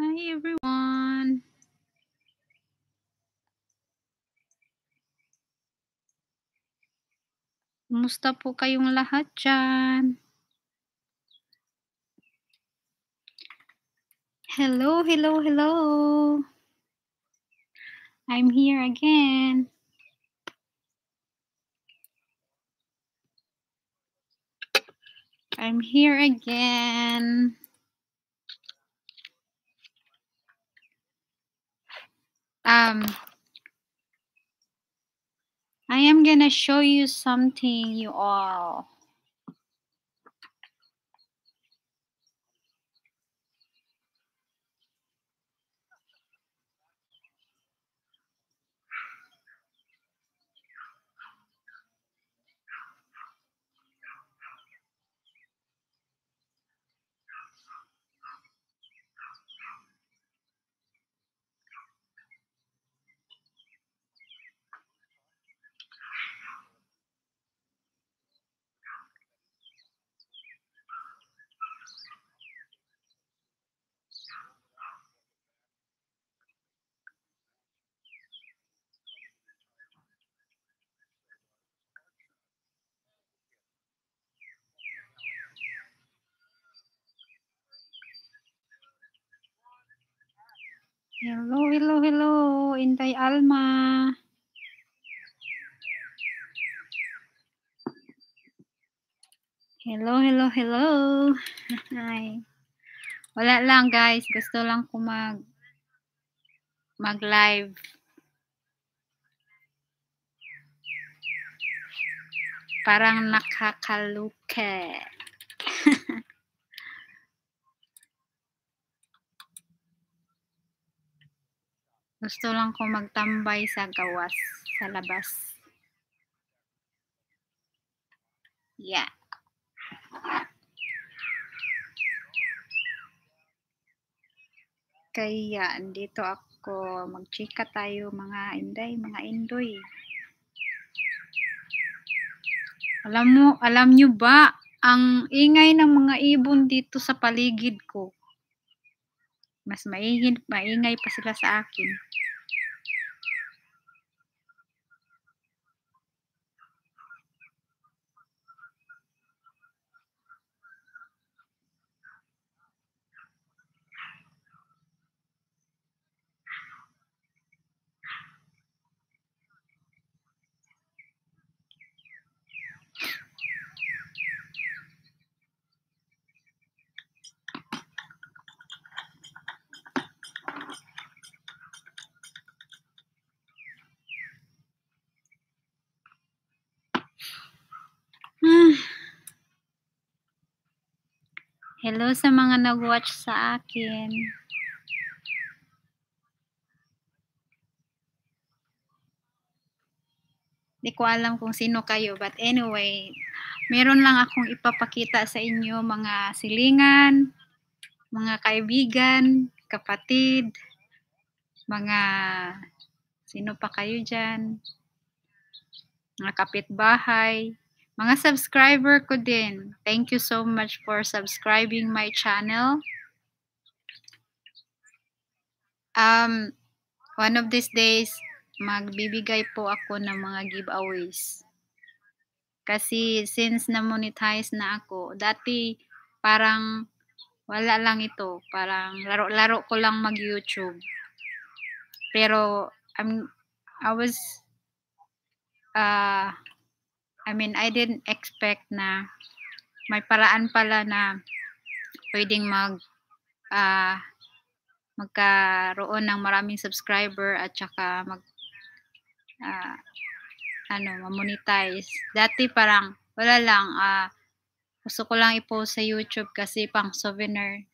Hi, everyone. Kumusta po kayong lahat dyan? Hello, hello, hello. I'm here again. I'm here again. um I am gonna show you something you all Hello, hello, hello, Intay Alma. Hello, hello, hello. Hi. Wala lang guys, gusto lang ko mag mag-live. Parang nakakaluke. Gusto lang ko magtambay sa gawas, sa labas. Yeah. Kaya andito ako magchika tayo mga inday, mga indoy. Alam mo, alam nyo ba ang ingay ng mga ibon dito sa paligid ko? Mas maingin, maingay pa sila sa akin. Hello sa mga nag-watch sa akin. Hindi ko alam kung sino kayo. But anyway, meron lang akong ipapakita sa inyo mga silingan, mga kaibigan, kapatid, mga sino pa kayo dyan, mga kapitbahay, mga subscriber ko din, thank you so much for subscribing my channel. Um, one of these days, magbibigay po ako ng mga giveaways. Kasi since na-monetize na ako, dati parang wala lang ito. Parang laro-laro ko lang mag-YouTube. Pero I'm, um, I was uh, I mean, I didn't expect na may paraan pala na pwedeng mag uh, magkaroon ng maraming subscriber at saka mag uh, ano, monetize. Dati parang wala lang uh, gusto ko lang i-post sa YouTube kasi pang souvenir.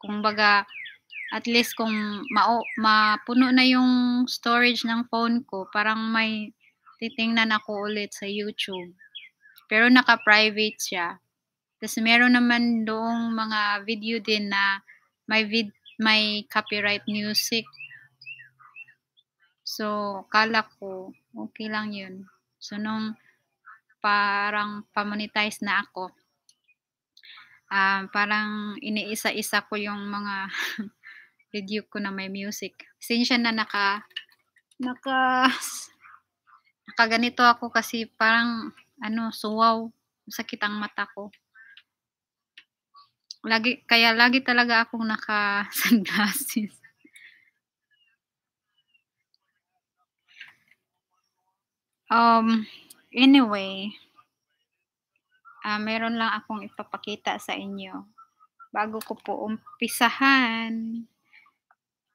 Kumbaga at least kung ma mapuno na yung storage ng phone ko, parang may titingnan ako ulit sa YouTube. Pero naka-private siya. Tapos meron naman doong mga video din na may vid may copyright music. So, kala ko, okay lang yun. So, nung parang pamonetize na ako, uh, parang iniisa-isa ko yung mga video ko na may music. Since siya na naka, naka nakaganito ako kasi parang ano, suwaw, sakit ang mata ko. Lagi, kaya lagi talaga akong naka sunglasses. Um, anyway, uh, meron lang akong ipapakita sa inyo. Bago ko po umpisahan,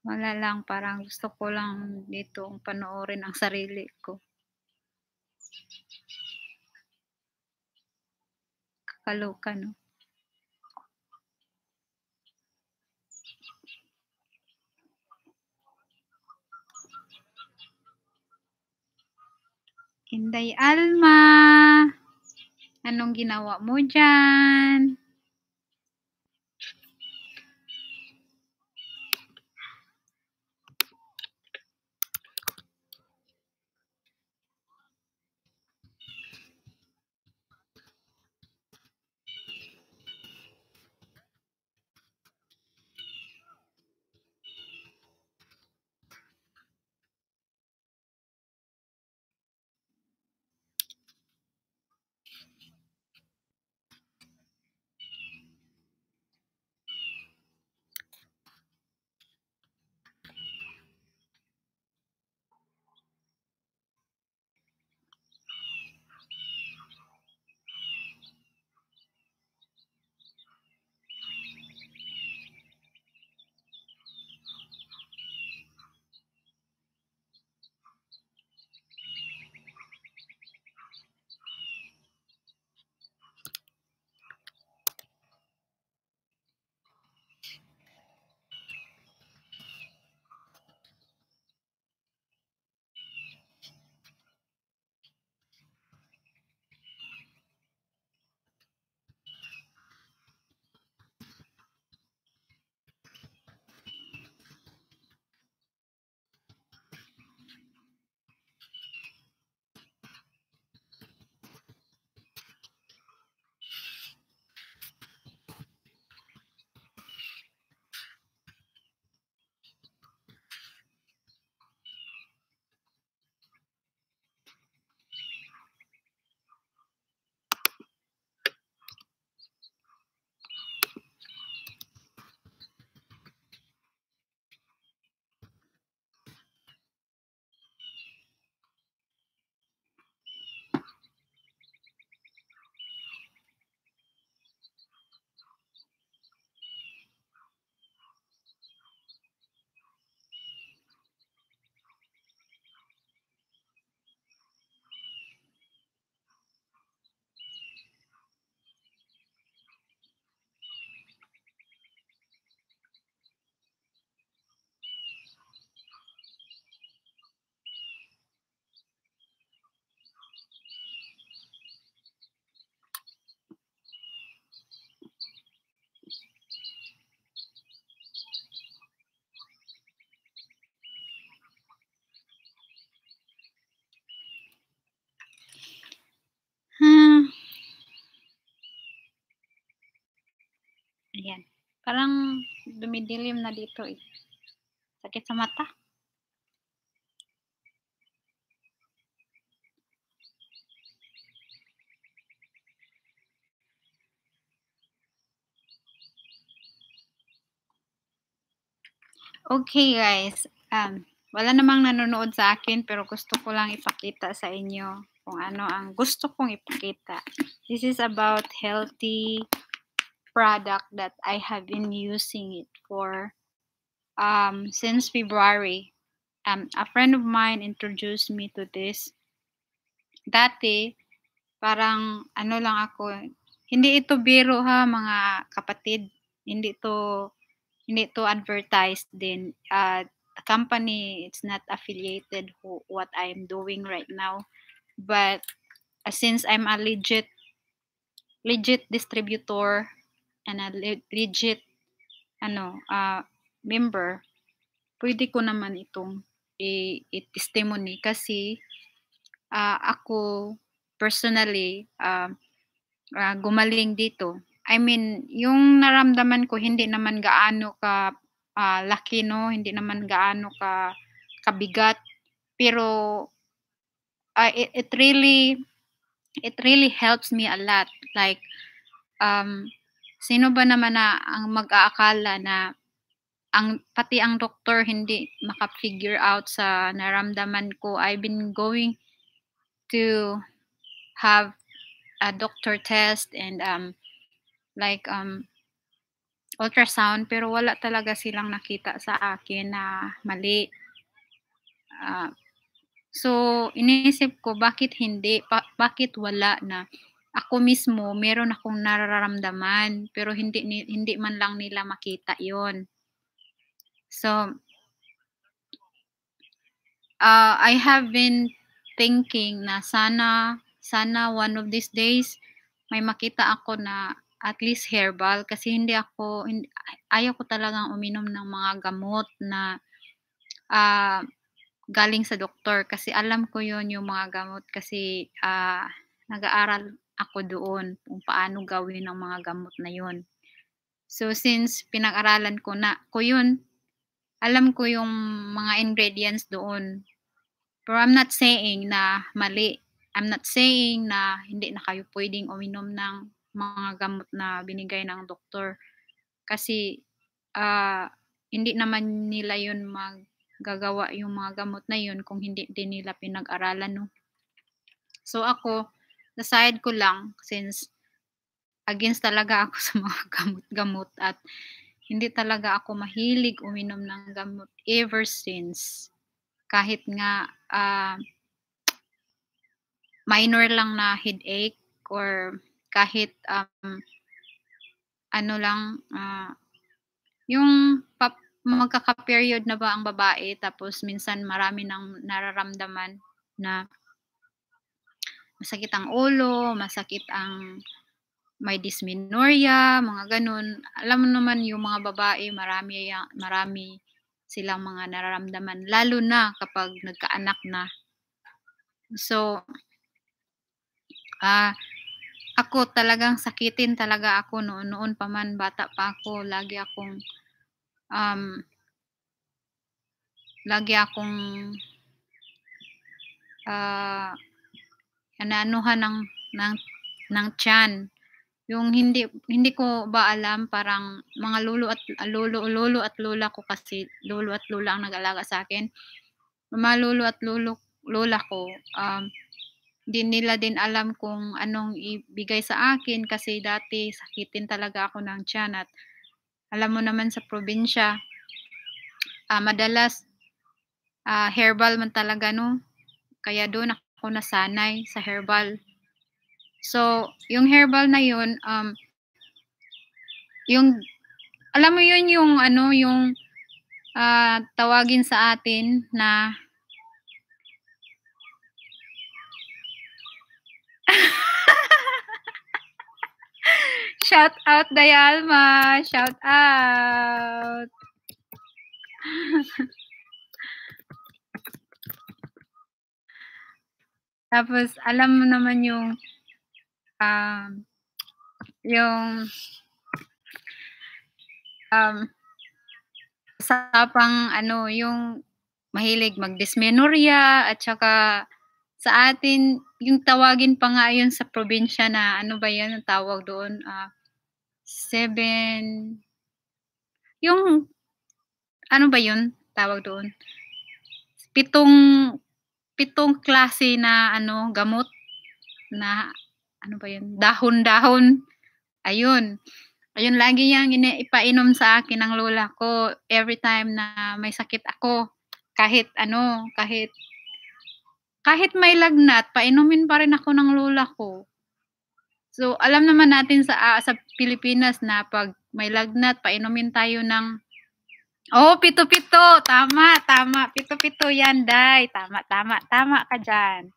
wala lang, parang gusto ko lang dito panoorin ang sarili ko. Caloocan, no? Inday Alma, anong ginawa mo dyan? Parang dumidilim na dito eh. Sakit sa mata. Okay guys, um, wala namang nanonood sa akin pero gusto ko lang ipakita sa inyo kung ano ang gusto kong ipakita. This is about healthy product that I have been using it for um, since February. Um, a friend of mine introduced me to this. Dati, parang ano lang ako, hindi ito biro ha mga kapatid. Hindi to hindi to advertised din. Uh, company, it's not affiliated who, what I'm doing right now. But uh, since I'm a legit legit distributor and a legit ano uh, member, pwede ko naman itong i-testimony kasi uh, ako personally uh, uh, gumaling dito. I mean, yung naramdaman ko hindi naman gaano ka uh, laki no, hindi naman gaano ka kabigat pero uh, it, it really it really helps me a lot like um Sino ba naman na ang mag-aakala na ang pati ang doktor hindi maka-figure out sa naramdaman ko. I've been going to have a doctor test and um like um ultrasound pero wala talaga silang nakita sa akin na mali. Uh, so inisip ko bakit hindi pa, bakit wala na ako mismo, meron akong nararamdaman, pero hindi, hindi man lang nila makita yon So, uh, I have been thinking na sana, sana one of these days, may makita ako na at least herbal kasi hindi ako hindi, ayaw ko talagang uminom ng mga gamot na uh, galing sa doktor kasi alam ko yon yung mga gamot kasi uh, nag-aaral ako doon kung paano gawin ng mga gamot na yon. So since pinag-aralan ko na ko yun, alam ko yung mga ingredients doon. Pero I'm not saying na mali. I'm not saying na hindi na kayo pwedeng uminom ng mga gamot na binigay ng doktor. Kasi uh, hindi naman nila yun magagawa yung mga gamot na yun kung hindi din nila pinag-aralan. No? So ako, sa side ko lang, since against talaga ako sa mga gamot-gamot at hindi talaga ako mahilig uminom ng gamot ever since. Kahit nga uh, minor lang na headache or kahit um, ano lang, uh, yung pap- magkaka-period na ba ang babae tapos minsan marami nang nararamdaman na masakit ang ulo, masakit ang may dysmenorrhea, mga ganun. Alam mo naman yung mga babae, marami, marami silang mga nararamdaman, lalo na kapag nagkaanak na. So, ah, uh, ako talagang sakitin talaga ako noon noon pa man bata pa ako lagi akong um lagi akong uh, naanuhan ng ng ng tiyan. Yung hindi hindi ko ba alam parang mga lolo at ah, lolo lolo at lola ko kasi lolo at lola ang nag-alaga sa akin. Mga lolo at lolo lola ko um din nila din alam kung anong ibigay sa akin kasi dati sakitin talaga ako ng tiyan at alam mo naman sa probinsya uh, madalas uh, herbal man talaga no kaya doon ako ako nasanay sa herbal. So, yung herbal na yun, um, yung, alam mo yun yung, ano, yung uh, tawagin sa atin na Shout out, Dayalma! Shout out! Tapos, alam mo naman yung, um, yung, um, sa pang, ano, yung mahilig mag at saka sa atin, yung tawagin pa nga yun sa probinsya na, ano ba yan ang tawag doon? Uh, seven, yung, ano ba yun tawag doon? Pitong pitong klase na ano gamot na ano ba yun dahon-dahon ayun ayun lagi yang ipainom sa akin ng lola ko every time na may sakit ako kahit ano kahit kahit may lagnat painumin pa rin ako ng lola ko so alam naman natin sa uh, sa Pilipinas na pag may lagnat painumin tayo ng Oh, pito-pito. Tama, tama. Pito-pito yan, Day. Tama, tama. Tama ka dyan.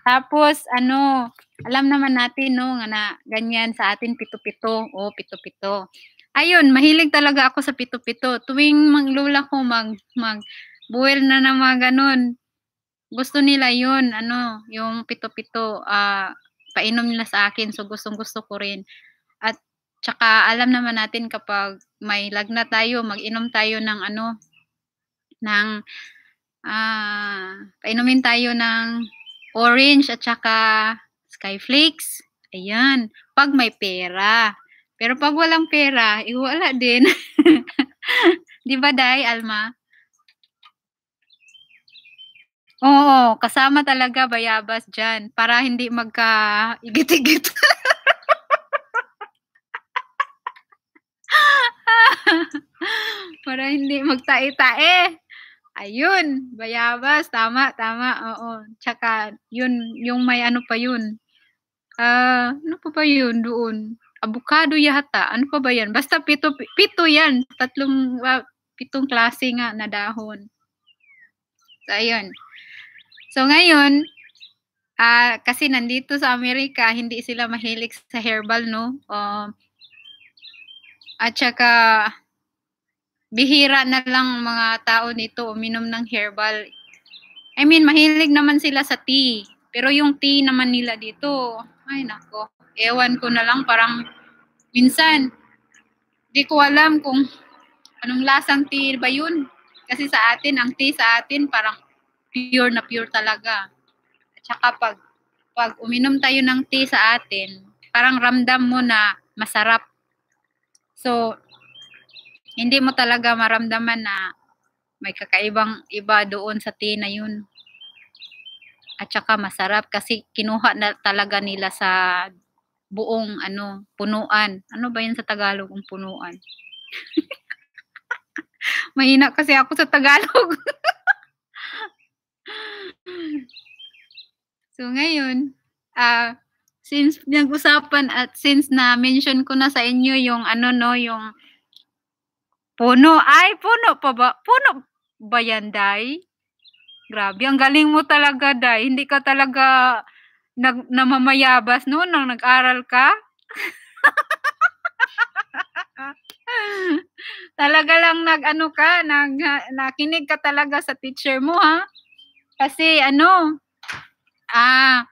Tapos, ano, alam naman natin, no, nga na ganyan sa atin, pito-pito. Oh, pito-pito. Ayun, mahilig talaga ako sa pito-pito. Tuwing mang lula ko mag, mag buwel na na mga ganun. Gusto nila yun, ano, yung pito-pito. Uh, painom nila sa akin. So, gustong-gusto ko rin. At Tsaka alam naman natin kapag may lagnat tayo, mag-inom tayo ng ano, ng, ah, uh, painumin tayo ng orange at saka skyflakes. Ayan, pag may pera. Pero pag walang pera, iwala eh, din. Di ba, Day, Alma? Oo, kasama talaga bayabas dyan para hindi magka-igit-igit. Para hindi magtae-tae. Ayun, bayabas, tama, tama, oo. Tsaka, yun, yung may ano pa yun. Uh, ano pa ba yun doon? Abukado yata, ano pa ba yan? Basta pito, pito yan, tatlong, uh, pitong klase nga na dahon. So, ayun. So, ngayon, uh, kasi nandito sa Amerika, hindi sila mahilig sa herbal, no? Um, uh, at saka, bihira na lang mga tao nito uminom ng herbal. I mean, mahilig naman sila sa tea. Pero yung tea naman nila dito, ay nako, ewan ko na lang parang minsan, di ko alam kung anong lasang tea ba yun. Kasi sa atin, ang tea sa atin parang pure na pure talaga. At saka pag, pag uminom tayo ng tea sa atin, parang ramdam mo na masarap. So, hindi mo talaga maramdaman na may kakaibang iba doon sa tea na yun. At saka masarap kasi kinuha na talaga nila sa buong ano, punuan. Ano ba yun sa Tagalog ang punuan? Mahina kasi ako sa Tagalog. so ngayon, uh, since nag-usapan at since na mention ko na sa inyo yung ano no, yung Puno. Ay, puno pa ba? Puno ba yan, Day? Grabe, ang galing mo talaga, Day. Hindi ka talaga nag namamayabas no nang nag-aral ka. talaga lang nag ano ka, nag nakinig ka talaga sa teacher mo ha. Kasi ano, ah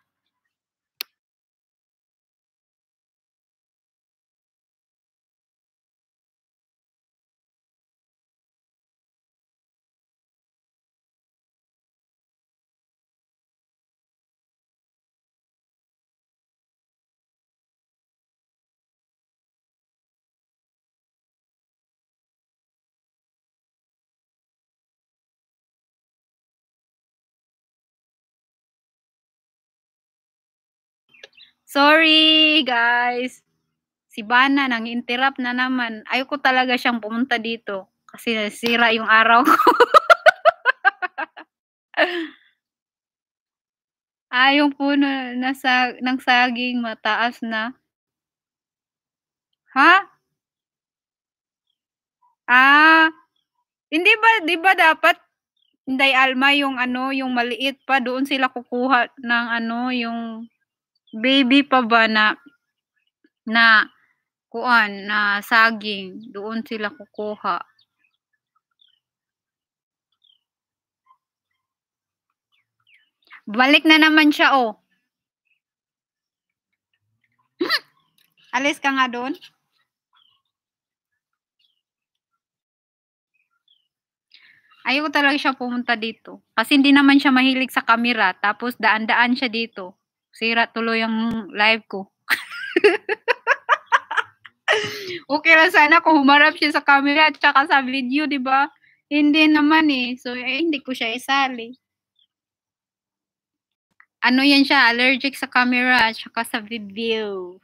Sorry, guys. Si Bana nang interrupt na naman. Ayoko talaga siyang pumunta dito kasi nasira yung araw ko. ah, yung puno na sa, ng saging mataas na. Ha? Ah, hindi ba, di ba dapat hindi Alma yung ano, yung maliit pa, doon sila kukuha ng ano, yung baby pa ba na na kuan na saging doon sila kukuha Balik na naman siya, oh. Alis ka nga doon. Ayoko talaga siya pumunta dito. Kasi hindi naman siya mahilig sa kamera. Tapos daan-daan siya dito. Sira tuloy ang live ko. okay lang sana kung humarap siya sa camera at saka sa video, di ba? Hindi naman eh. So, eh, hindi ko siya isali. Ano yan siya? Allergic sa camera at saka sa video.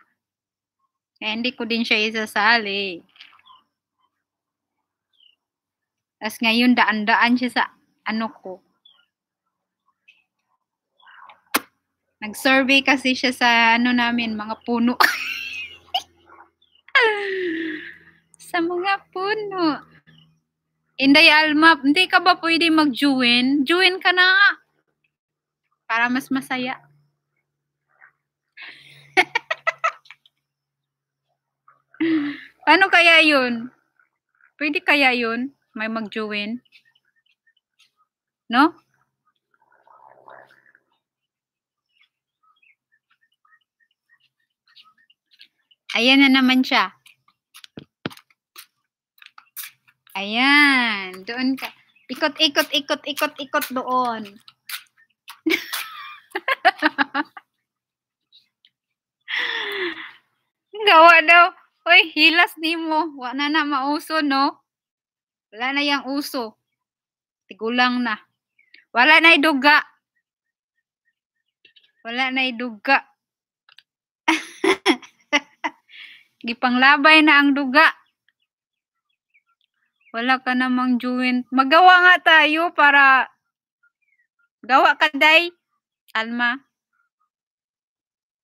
Eh, hindi ko din siya isasali. As ngayon, daan-daan siya sa ano ko. Nag-survey kasi siya sa ano namin, mga puno. sa mga puno. Inday Alma, hindi ka ba pwede mag-join? Join ka na. Para mas masaya. Paano kaya yun? Pwede kaya yun? May mag-join? No? Ayan na naman siya. Ayan. Doon ka. Ikot, ikot, ikot, ikot, ikot doon. Gawa daw. Uy, hilas ni mo. Wala na mauso, no? Wala na yung uso. Tigulang na. Wala na duga. Wala na duga. Gipanglabay na ang duga. Wala ka namang juwin. Magawa nga tayo para gawa ka day. Alma.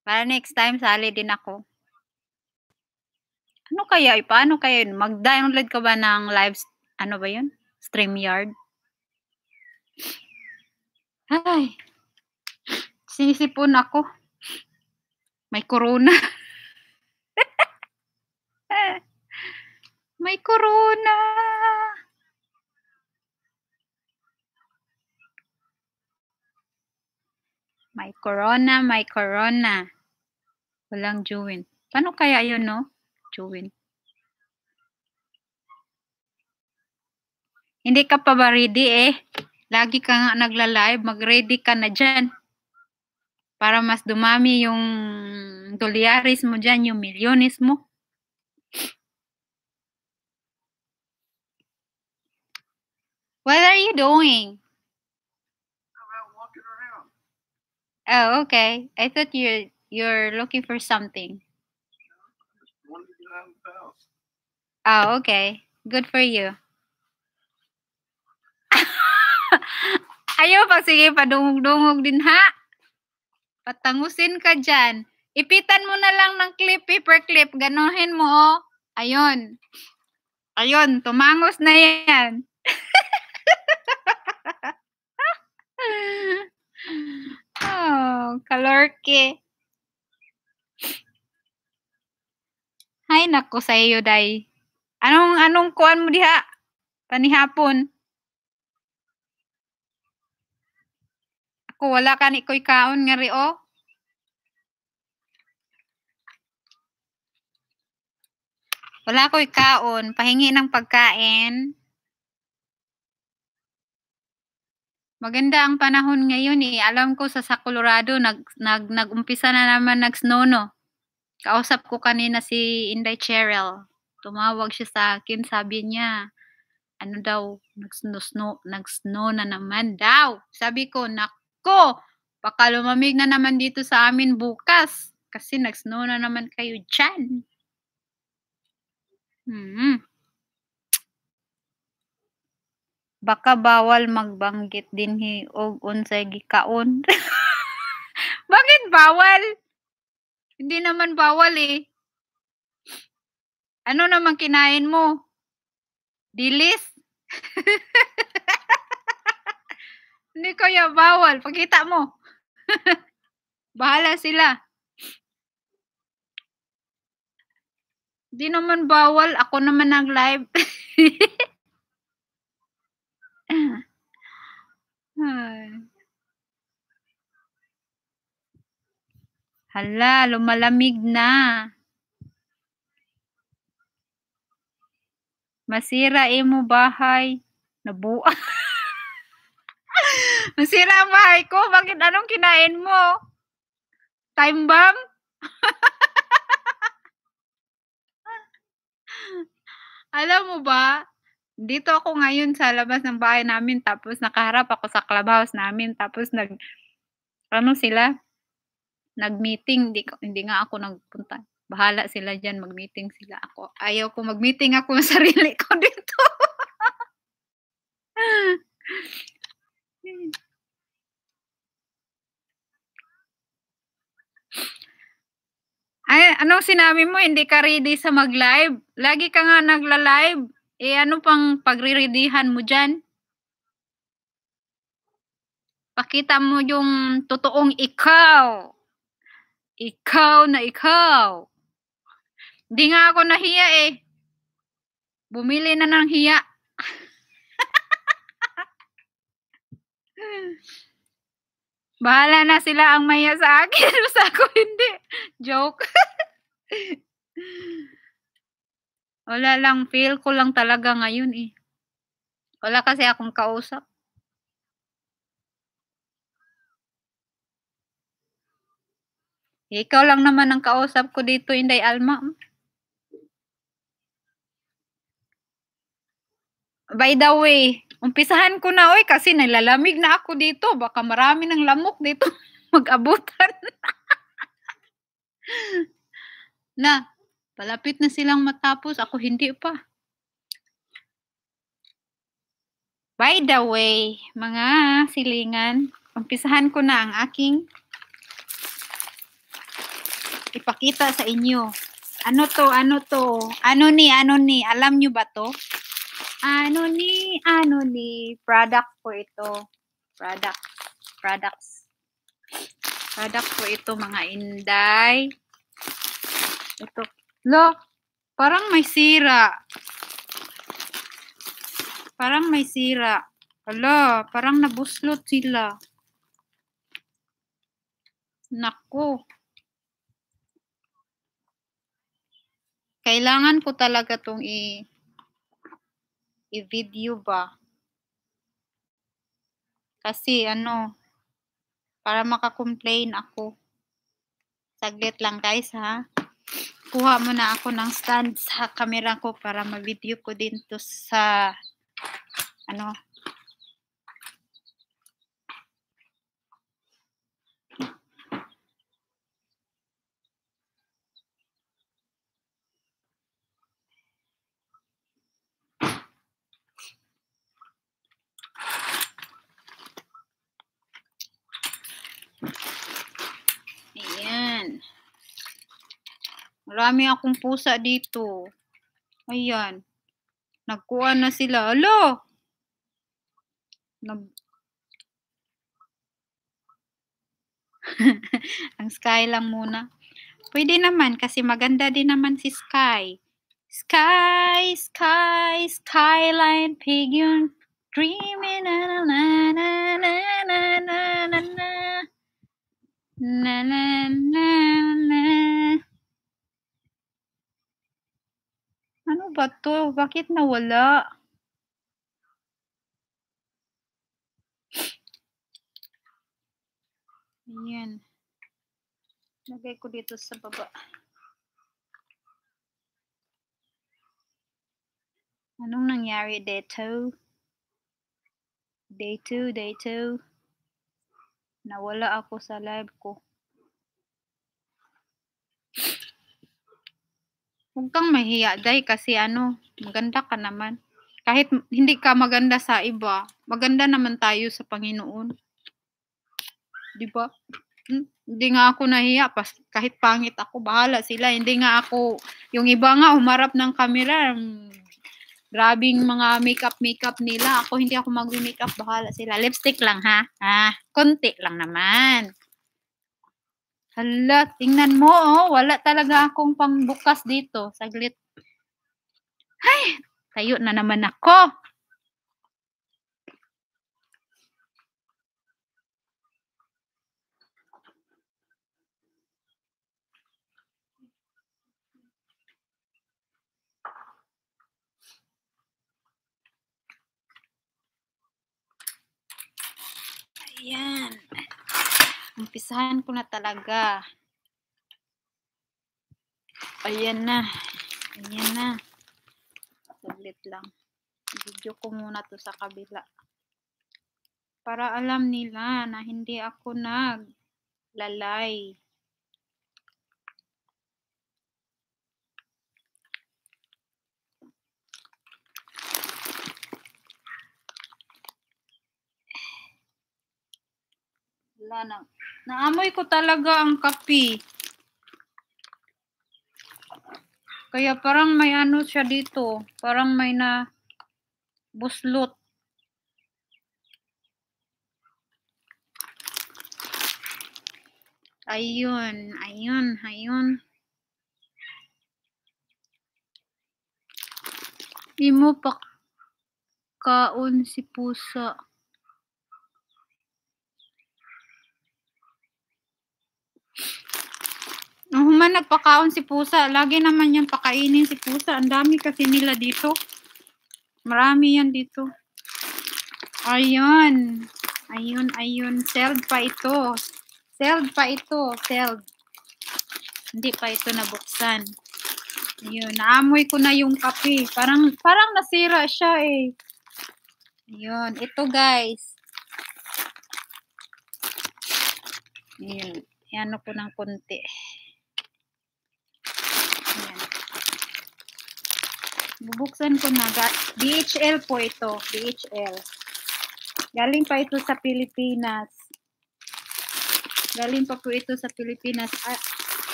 Para next time sali din ako. Ano kaya? Paano kaya yun? Mag-download ka ba ng live, ano ba yun? StreamYard? Ay, sinisipon ako. May corona. May corona! May corona, may corona. Walang Jewin. Paano kaya yun, no? Jewin. Hindi ka pa ba ready eh? Lagi ka nga nagla-live, mag-ready ka na dyan. Para mas dumami yung dolyaris mo dyan, yung milyones mo. What are you doing? I'm out walking around. Oh, okay. I thought you're you're looking for something. Oh, okay. Good for you. Ayaw pa, sige, padungog-dungog din ha. Patangusin ka diyan. Ipitan mo na lang ng clip, paper clip. Ganohin mo, oh. Ayun. Ayun, tumangos na yan. oh, kalorke. Hay nako sa iyo, dai. Anong anong kuan mo diha? Tanihapon. Ako wala ka ni koy kaon nga rio. Wala ko'y kaon, pahingi ng pagkain. Maganda ang panahon ngayon eh. Alam ko sa, sa Colorado nag, nag nagumpisa na naman nag-snow no. Kausap ko kanina si Inday Cheryl. Tumawag siya sa akin, sabi niya, ano daw, nag-snow, snow, nag-snow na naman daw. Sabi ko, nako, baka lumamig na naman dito sa amin bukas. Kasi nag-snow na naman kayo dyan. Hmm. baka bawal magbanggit hi og unsay gikaon. Bakit bawal? Hindi naman bawal eh. Ano naman kinain mo? Dilis? Hindi kaya bawal. Pakita mo. Bahala sila. Hindi naman bawal. Ako naman ang live. Hmm. Hala, lumalamig na. Masira imo bahay. Nabuwa. Masira ang bahay ko. Bakit anong kinain mo? Time bomb? Alam mo ba, dito ako ngayon sa labas ng bahay namin tapos nakaharap ako sa clubhouse namin tapos nag ano sila nag-meeting hindi, hindi nga ako nagpunta bahala sila diyan mag-meeting sila ako ayaw ko mag-meeting ako sa sarili ko dito Ay, anong sinabi mo? Hindi ka ready sa mag-live? Lagi ka nga nagla-live. Eh ano pang pagriredihan mo dyan? Pakita mo yung totoong ikaw. Ikaw na ikaw. Hindi nga ako nahiya eh. Bumili na ng hiya. Bahala na sila ang maya sa akin. Basta ako hindi. Joke. Wala lang, feel ko lang talaga ngayon eh. Wala kasi akong kausap. Ikaw lang naman ang kausap ko dito, Inday Alma. By the way, umpisahan ko na, oy, kasi nilalamig na ako dito. Baka marami ng lamok dito mag-abutan. na, Malapit na silang matapos. Ako hindi pa. By the way, mga silingan, umpisahan ko na ang aking ipakita sa inyo. Ano to? Ano to? Ano ni? Ano ni? Alam nyo ba to? Ano ni? Ano ni? Product po ito. Product. Products. Product po ito mga inday. Ito Lo, parang may sira. Parang may sira. Hala, parang nabuslot sila. Nako. Kailangan ko talaga tong i- i-video ba? Kasi ano, para makakomplain ako. Saglit lang guys ha kuha muna ako ng stand sa camera ko para ma-video ko din to sa ano Marami akong pusa dito. Ayan. Nagkuha na sila. Alo! Nag Ang Sky lang muna. Pwede naman kasi maganda din naman si Sky. Sky, sky, skyline, pig yun. Dreaming, na na na na na na na na na na na na Ano ba to? Bakit nawala? Ayan. Lagay ko dito sa baba. Anong nangyari dito? Day 2, day 2. Nawala ako sa live ko. Huwag kang mahiya, Day, kasi ano, maganda ka naman. Kahit hindi ka maganda sa iba, maganda naman tayo sa Panginoon. Di ba? Hmm? Hindi nga ako nahiya, pas, kahit pangit ako, bahala sila. Hindi nga ako, yung iba nga humarap ng camera, hmm, grabing mga makeup-makeup nila. Ako, hindi ako mag-makeup, bahala sila. Lipstick lang ha, ha? Ah, konti lang naman. Hala, tingnan mo, oh. Wala talaga akong pangbukas dito. Saglit. Ay, tayo na naman ako. Ayan. Umpisahan ko na talaga. Ayan na. Ayan na. Saglit lang. Video ko muna to sa kabila. Para alam nila na hindi ako naglalay. Wala nang Naamoy ko talaga ang kape. Kaya parang may ano siya dito. Parang may na buslot. Ayun, ayun, ayun. Imo pa kaon si pusa. Ang human nagpakaon si pusa. Lagi naman yung pakainin si pusa. Ang dami kasi nila dito. Marami yan dito. Ayun. Ayun, ayun. Seld pa ito. Seld pa ito. Seld. Hindi pa ito nabuksan. Ayun. Naamoy ko na yung kape. Parang, parang nasira siya eh. Ayun. Ito guys. Ayun. Ayano ko ng konti. Bubuksan ko na. DHL po ito. DHL. Galing pa ito sa Pilipinas. Galing pa po ito sa Pilipinas. Ah,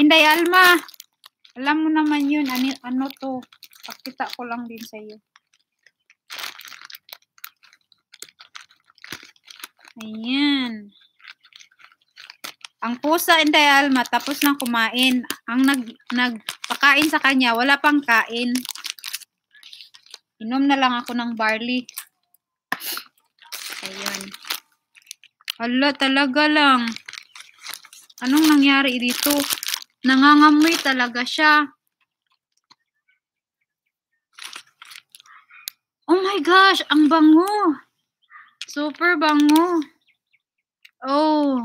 Inday Alma, alam mo naman yun. Ano, ano to? Pakita ko lang din sa iyo. Ayan. Ang pusa, Inday Alma, tapos nang kumain. Ang nag, nagpakain sa kanya, wala pang kain. Inom na lang ako ng barley. Ayun. Hala, talaga lang. Anong nangyari dito? Nangangamoy talaga siya. Oh my gosh, ang bango. Super bango. Oh.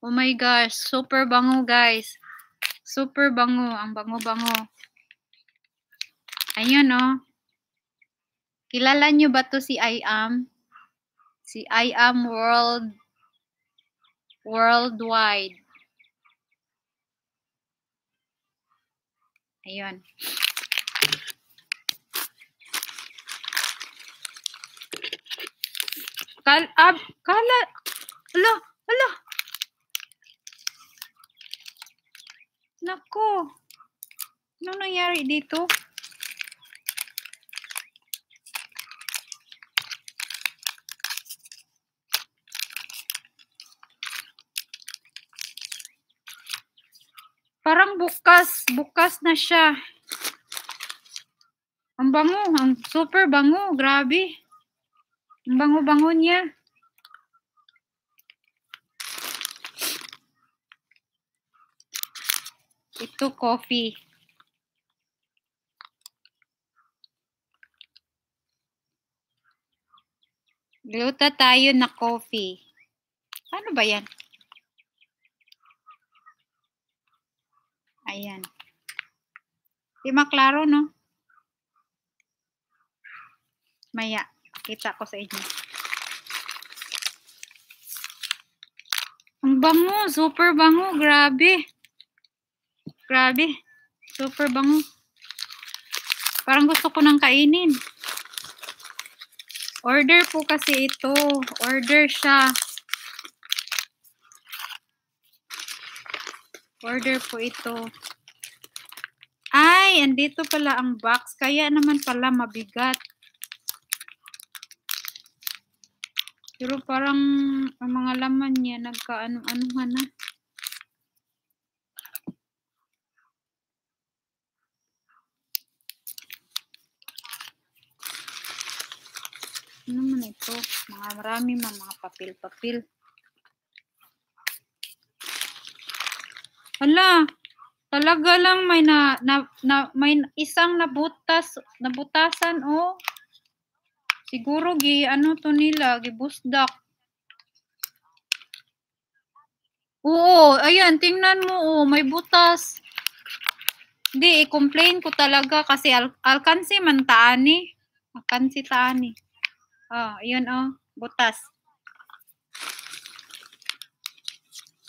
Oh my gosh, super bango guys. Super bango, ang bango-bango. Ayun oh. Kilala nyo ba to si I Am? Si I Am World Worldwide. Ayun. Kal ab kala ala ala Nako. Ano nangyari dito? bukas, bukas na siya. Ang bango, ang super bango, grabe. Ang bango-bango niya. Ito coffee. Gluta tayo na coffee. Ano ba yan? Ayan. Di maklaro, no? Maya, kita ko sa inyo. Ang bango, super bango, grabe. Grabe, super bango. Parang gusto ko nang kainin. Order po kasi ito. Order siya. Order po ito. Ay, andito pala ang box. Kaya naman pala mabigat. Pero parang ang mga laman niya nagkaano-ano nga na. Ano man ito? Mga marami mga papel-papel. Hala, talaga lang may na, na, na may isang nabutas nabutasan oh. Siguro gi ano to nila, gi busdak Oo, ayan, tingnan mo oh, may butas. Di, i-complain ko talaga kasi al alkansi man taani. Alkansi taani. Oh, ah, yun oh, butas.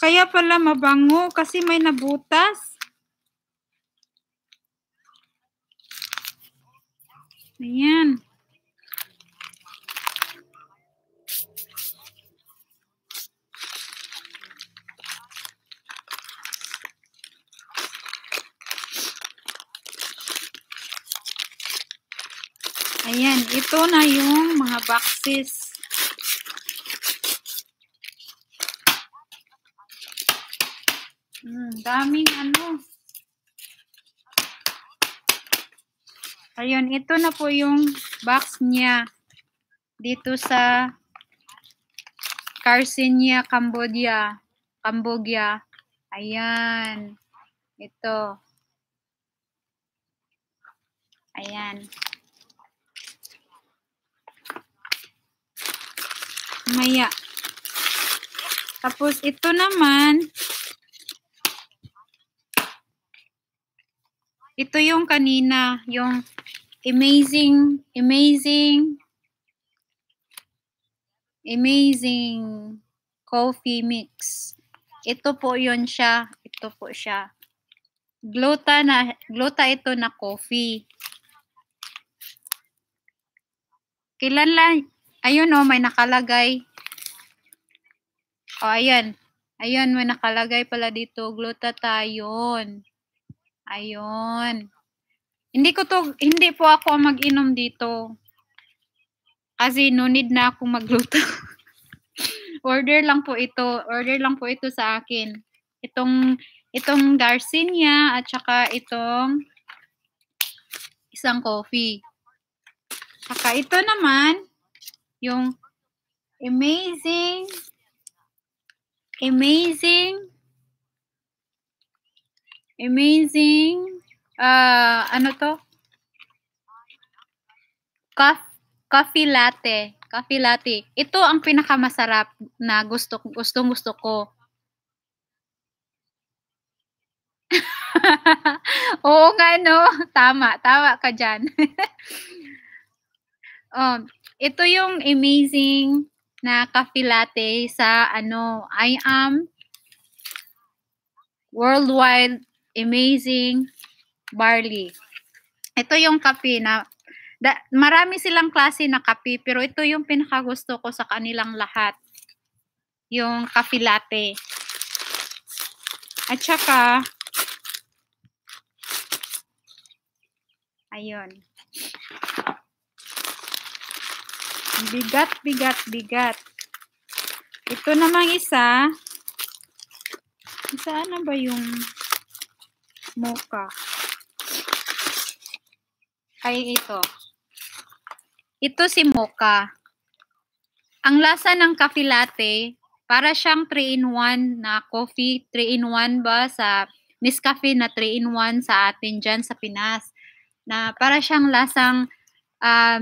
Kaya pala mabango kasi may nabutas. Ayan. Ayan, ito na yung mga boxes. daming ano. Ayun, ito na po yung box niya dito sa Carcinia, Cambodia. Cambodia. Ayan. Ito. Ayan. Maya. Tapos ito naman, Ito yung kanina, yung amazing, amazing, amazing coffee mix. Ito po yun siya. Ito po siya. Gluta na, gluta ito na coffee. Kailan lang, ayun oh, may nakalagay. O, oh, ayan. Ayan, may nakalagay pala dito, Gluta glutathione. Ayun. Hindi ko to, hindi po ako mag-inom dito. Kasi no need na ako magluto. Order lang po ito. Order lang po ito sa akin. Itong, itong Garcinia at saka itong isang coffee. Saka ito naman, yung amazing, amazing Amazing. Uh, ano to? Coffee, coffee latte. Coffee latte. Ito ang pinakamasarap na gusto gusto gusto ko. Oo nga no. Tama, tama ka diyan. um, oh, ito yung amazing na coffee latte sa ano, I am worldwide amazing barley. Ito yung kape na da, marami silang klase na kape pero ito yung pinakagusto ko sa kanilang lahat. Yung kape latte. At saka ayun. Bigat, bigat, bigat. Ito namang isa. Isa na ano ba yung mocha ay ito. Ito si mocha. Ang lasa ng coffee latte, para siyang 3-in-1 na coffee. 3-in-1 ba sa Nescafe na 3-in-1 sa atin dyan sa Pinas. Na para siyang lasang uh,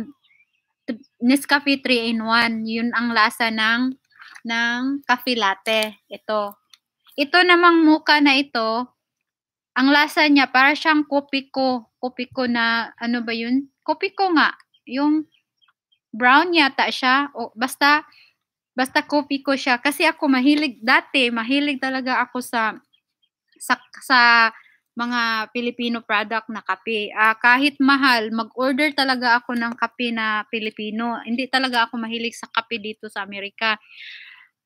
Nescafe 3-in-1. Yun ang lasa ng, ng coffee latte. Ito. Ito namang mocha na ito, ang lasa niya para siyang kopiko, kopiko na ano ba 'yun? Kopiko nga, yung brown yata siya o basta basta kopiko siya kasi ako mahilig dati, mahilig talaga ako sa sa, sa mga Filipino product na kape. Uh, kahit mahal, mag-order talaga ako ng kape na Pilipino. Hindi talaga ako mahilig sa kape dito sa Amerika.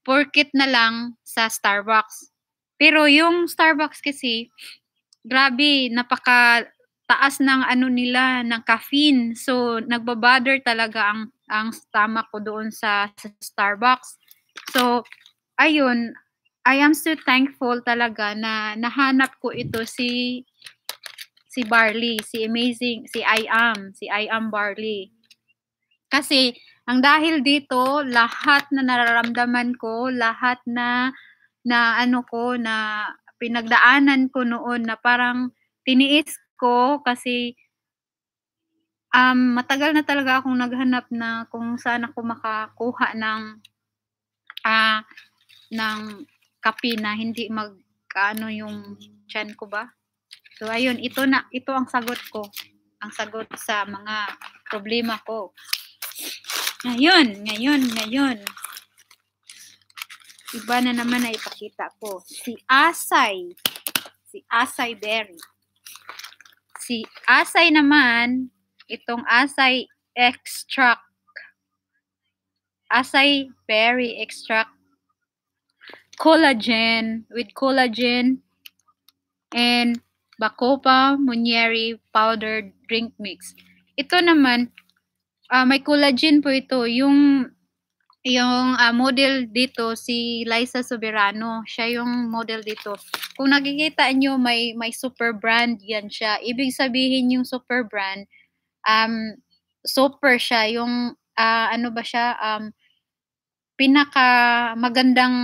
Porkit na lang sa Starbucks. Pero yung Starbucks kasi, grabe, napaka taas ng ano nila, ng caffeine. So, nagbabother talaga ang, ang stomach ko doon sa, sa Starbucks. So, ayun, I am so thankful talaga na nahanap ko ito si si Barley, si Amazing, si I am, si I am Barley. Kasi ang dahil dito, lahat na nararamdaman ko, lahat na na ano ko na pinagdaanan ko noon na parang tiniis ko kasi um, matagal na talaga akong naghanap na kung saan ako makakuha ng uh, ng kape na hindi mag ano yung chan ko ba. So ayun, ito na ito ang sagot ko. Ang sagot sa mga problema ko. Ngayon, ngayon, ngayon. Iba na naman na ipakita ko. Si Asay. Si Asay Berry. Si Asay naman, itong Asay Extract. Asay Berry Extract. Collagen. With collagen and Bacopa Munieri Powder Drink Mix. Ito naman, uh, may collagen po ito. Yung yung uh, model dito si Liza Soberano. Siya yung model dito. Kung nakikita niyo may may super brand yan siya. Ibig sabihin yung super brand um super siya yung uh, ano ba siya um pinaka magandang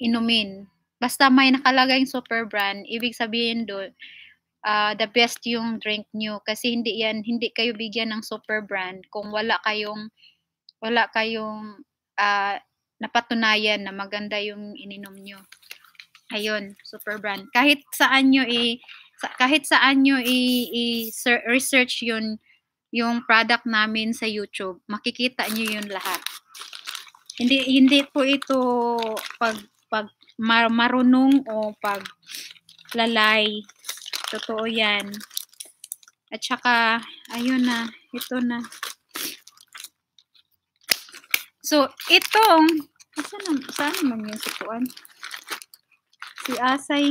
inumin. Basta may nakalagay yung super brand, ibig sabihin do uh, ah, the best yung drink nyo kasi hindi yan hindi kayo bigyan ng super brand kung wala kayong wala kayong uh, napatunayan na maganda yung ininom nyo. Ayun, super brand. Kahit saan nyo i sa, kahit saan nyo i, i research yun yung product namin sa YouTube, makikita nyo yun lahat. Hindi hindi po ito pag pag mar, marunong o pag lalay. Totoo 'yan. At saka ayun na, ito na. So, itong, saan, saan man yung sikuan? Si Asay.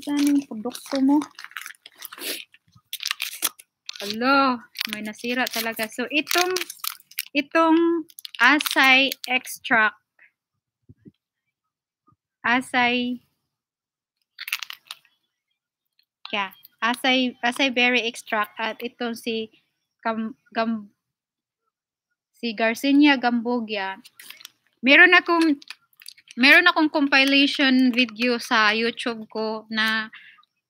Saan yung produkto mo? Alo, may nasira talaga. So, itong, itong Asay extract. Asay. Yeah. Asay, asay berry extract at itong si gam, gam, si Garcinia Gambogia. Meron akong meron akong compilation video sa YouTube ko na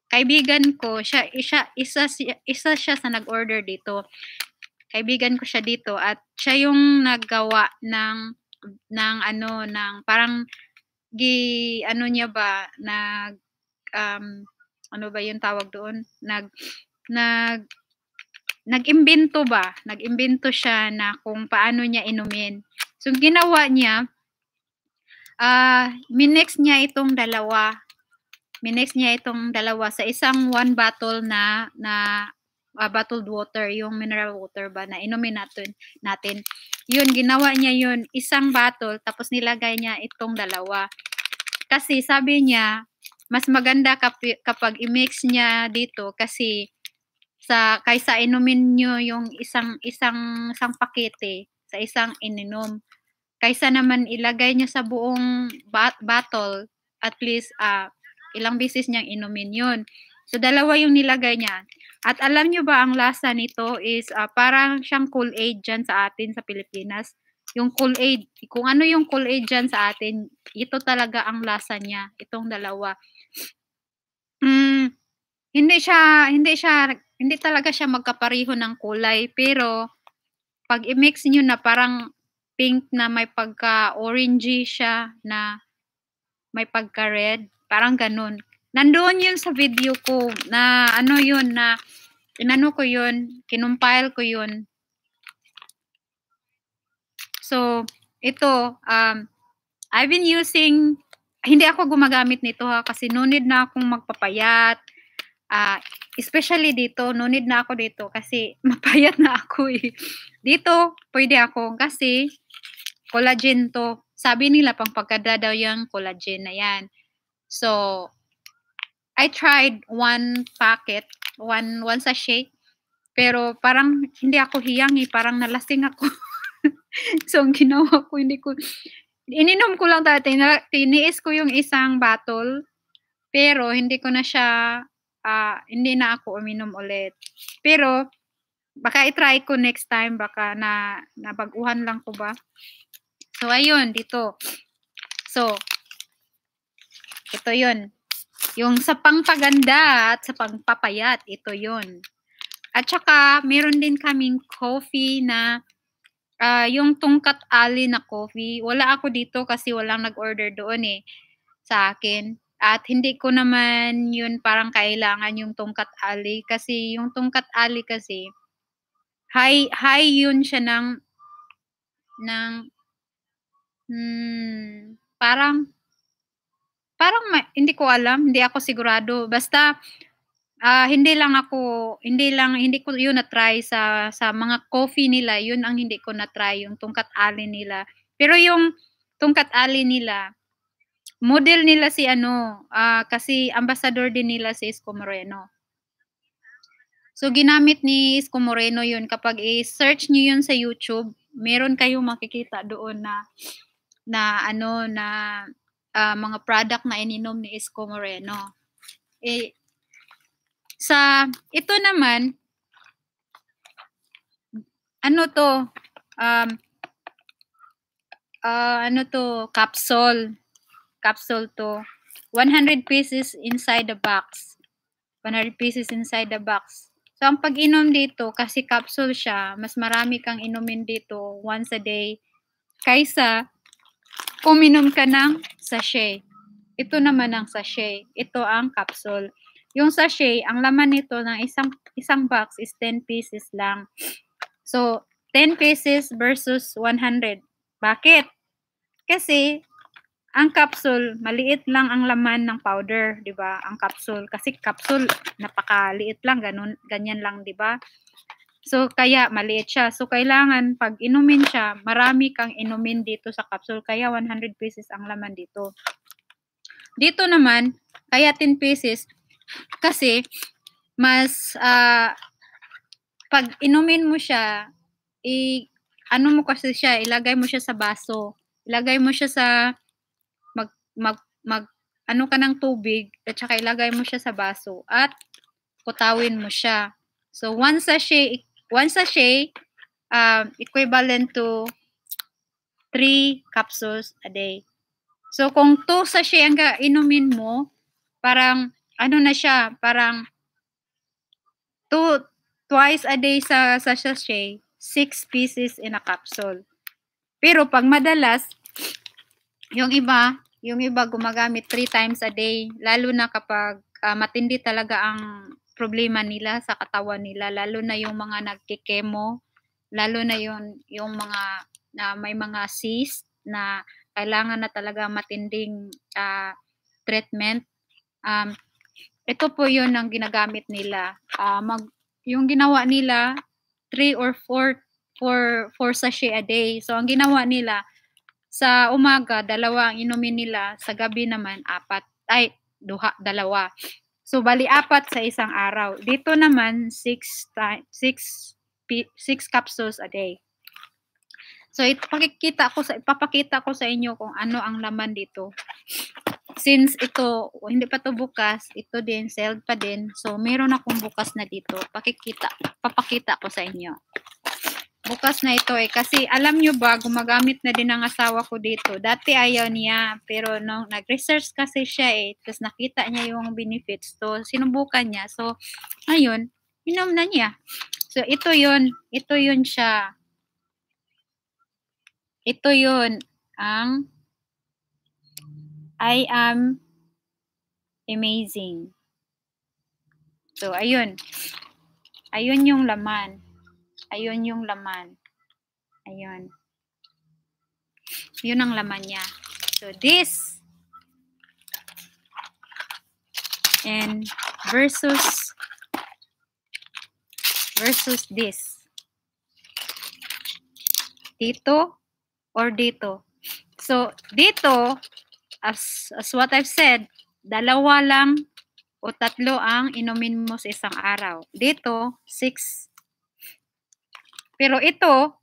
kaibigan ko, siya isa isa, isa siya sa nag-order dito. Kaibigan ko siya dito at siya yung naggawa ng ng ano ng parang gi ano niya ba nag um, ano ba yung tawag doon nag nag nag-imbento ba? Nag-imbento siya na kung paano niya inumin. So, ginawa niya, uh, ah, minix niya itong dalawa. Minix niya itong dalawa sa isang one bottle na, na uh, bottled water, yung mineral water ba na inumin natin. natin. Yun, ginawa niya yun, isang bottle, tapos nilagay niya itong dalawa. Kasi sabi niya, mas maganda kap- kapag i-mix niya dito kasi sa kaysa inumin nyo yung isang isang isang pakete sa isang ininom kaysa naman ilagay nyo sa buong bat- bottle at least uh, ilang beses niyang inumin yun so dalawa yung nilagay niya at alam nyo ba ang lasa nito is uh, parang siyang cool aid dyan sa atin sa Pilipinas yung cool aid kung ano yung cool aid dyan sa atin ito talaga ang lasa niya itong dalawa mm, hindi siya hindi siya hindi talaga siya magkapareho ng kulay. Pero, pag i-mix nyo na parang pink na may pagka-orangey siya na may pagka-red, parang ganun. Nandoon yun sa video ko na ano yun na inano ko yun, kinumpile ko yun. So, ito, um, I've been using, hindi ako gumagamit nito ha, kasi no need na akong magpapayat, uh, especially dito, nunid na ako dito kasi mapayat na ako eh. Dito, pwede ako kasi collagen to. Sabi nila pang pagkada daw yung collagen na yan. So, I tried one packet, one, one sachet, pero parang hindi ako hiyang eh, parang nalasing ako. so, ang ginawa ko, hindi ko, ininom ko lang dati, tiniis ko yung isang bottle, pero hindi ko na siya uh, hindi na ako uminom ulit. Pero, baka i-try ko next time, baka na nabaguhan lang ko ba. So, ayun, dito. So, ito yun. Yung sa pangpaganda at sa pangpapayat, ito yun. At saka, meron din kaming coffee na uh, yung tungkat ali na coffee. Wala ako dito kasi walang nag-order doon eh sa akin. At hindi ko naman yun parang kailangan yung tungkat ali kasi yung tungkat ali kasi high high yun siya ng ng hmm, parang parang ma- hindi ko alam, hindi ako sigurado. Basta uh, hindi lang ako hindi lang hindi ko yun na try sa sa mga coffee nila, yun ang hindi ko na try yung tungkat ali nila. Pero yung tungkat ali nila, Model nila si ano, uh, kasi ambassador din nila si Isko Moreno. So ginamit ni Isko Moreno yun. Kapag i-search niyo yun sa YouTube, meron kayong makikita doon na na ano na uh, mga product na ininom ni Isko Moreno. Eh, sa ito naman ano to um uh, ano to capsule capsule to 100 pieces inside the box. 100 pieces inside the box. So, ang pag-inom dito, kasi capsule siya, mas marami kang inumin dito once a day kaysa uminom ka ng sachet. Ito naman ang sachet. Ito ang capsule. Yung sachet, ang laman nito ng isang, isang box is 10 pieces lang. So, 10 pieces versus 100. Bakit? Kasi, ang capsule, maliit lang ang laman ng powder, 'di ba? Ang capsule kasi capsule napakaliit lang ganun, ganyan lang, 'di ba? So kaya maliit siya. So kailangan pag inumin siya, marami kang inumin dito sa capsule kaya 100 pieces ang laman dito. Dito naman, kaya 10 pieces kasi mas uh, pag inumin mo siya, i ano mo kasi siya, ilagay mo siya sa baso. Ilagay mo siya sa mag, mag ano ka ng tubig at saka ilagay mo siya sa baso at kutawin mo siya. So one sachet one sachet um, equivalent to 3 capsules a day. So kung 2 sachet ang inumin mo, parang ano na siya, parang two, twice a day sa, sa sachet, 6 pieces in a capsule. Pero pag madalas, yung iba, yung iba gumagamit three times a day, lalo na kapag uh, matindi talaga ang problema nila sa katawan nila, lalo na yung mga nagkikemo, lalo na yun, yung mga uh, may mga cyst na kailangan na talaga matinding uh, treatment. Um, ito po yun ang ginagamit nila. Uh, mag, yung ginawa nila, 3 or 4 for, for sachet a day. So, ang ginawa nila, sa umaga, dalawa ang inumin nila. Sa gabi naman, apat. Ay, duha, dalawa. So, bali apat sa isang araw. Dito naman, six, six, six capsules a day. So, ipakikita ko sa, ipapakita ko sa inyo kung ano ang laman dito. Since ito, hindi pa to bukas, ito din, sealed pa din. So, meron akong bukas na dito. Pakikita, papakita ko sa inyo bukas na ito eh. Kasi alam nyo ba, gumagamit na din ang asawa ko dito. Dati ayaw niya, pero nung nag-research kasi siya eh, tapos nakita niya yung benefits to, sinubukan niya. So, ayun, inom na niya. So, ito yun, ito yun siya. Ito yun ang I am amazing. So, ayun. Ayun yung laman. Ayun yung laman. Ayun. Yun ang laman niya. So, this and versus versus this. Dito or dito. So, dito, as, as what I've said, dalawa lang o tatlo ang inumin mo sa isang araw. Dito, six pero ito,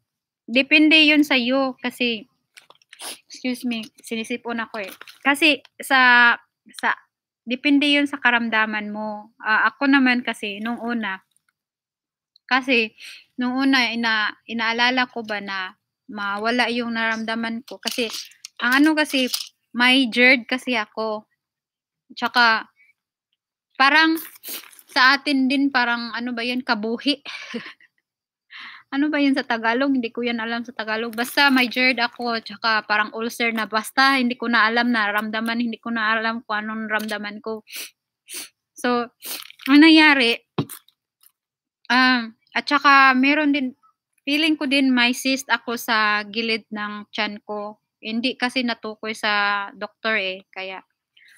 depende yun sa iyo kasi excuse me, sinisipon ako eh. Kasi sa sa depende yun sa karamdaman mo. Uh, ako naman kasi nung una kasi nung una ina, inaalala ko ba na mawala yung naramdaman ko kasi ang ano kasi may GERD kasi ako. Tsaka parang sa atin din parang ano ba yan kabuhi. ano ba yun sa Tagalog? Hindi ko yan alam sa Tagalog. Basta may GERD ako, tsaka parang ulcer na basta, hindi ko na alam na ramdaman, hindi ko na alam kung anong ramdaman ko. So, ano nangyari, um, at tsaka meron din, feeling ko din may cyst ako sa gilid ng chan ko. Hindi kasi natukoy sa doktor eh, kaya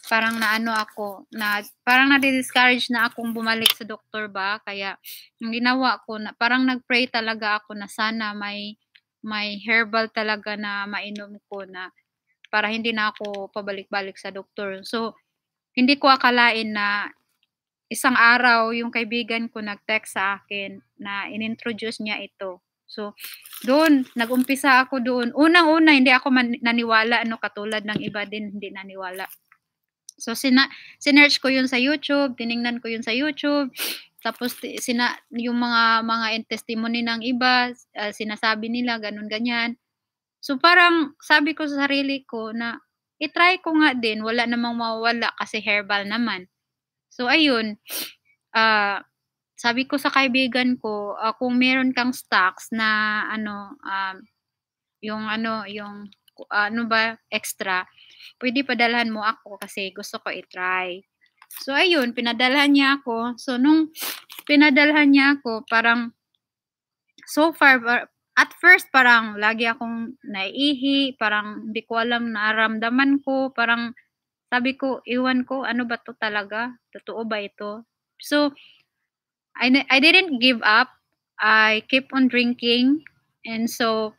parang naano ako, na parang na-discourage na akong bumalik sa doktor ba, kaya yung ginawa ko, na, parang nagpray talaga ako na sana may, may herbal talaga na mainom ko na para hindi na ako pabalik-balik sa doktor. So, hindi ko akalain na isang araw yung kaibigan ko nag-text sa akin na inintroduce niya ito. So, doon, nag-umpisa ako doon. Unang-una, hindi ako man, naniwala, ano, katulad ng iba din, hindi naniwala. So, sina, sinerch ko yun sa YouTube, tiningnan ko yun sa YouTube, tapos sina, yung mga mga testimony ng iba, uh, sinasabi nila, ganun, ganyan. So, parang sabi ko sa sarili ko na, itry ko nga din, wala namang mawawala kasi herbal naman. So, ayun, uh, sabi ko sa kaibigan ko, uh, kung meron kang stocks na, ano, um, uh, yung ano, yung Ah, ano ba extra, pwede padalhan mo ako kasi gusto ko i-try. So, ayun, pinadalhan niya ako. So, nung pinadalhan niya ako, parang so far, at first, parang lagi akong naihi, parang hindi ko alam naramdaman ko, parang sabi ko, iwan ko, ano ba to talaga? Totoo ba ito? So, I, I didn't give up. I keep on drinking. And so,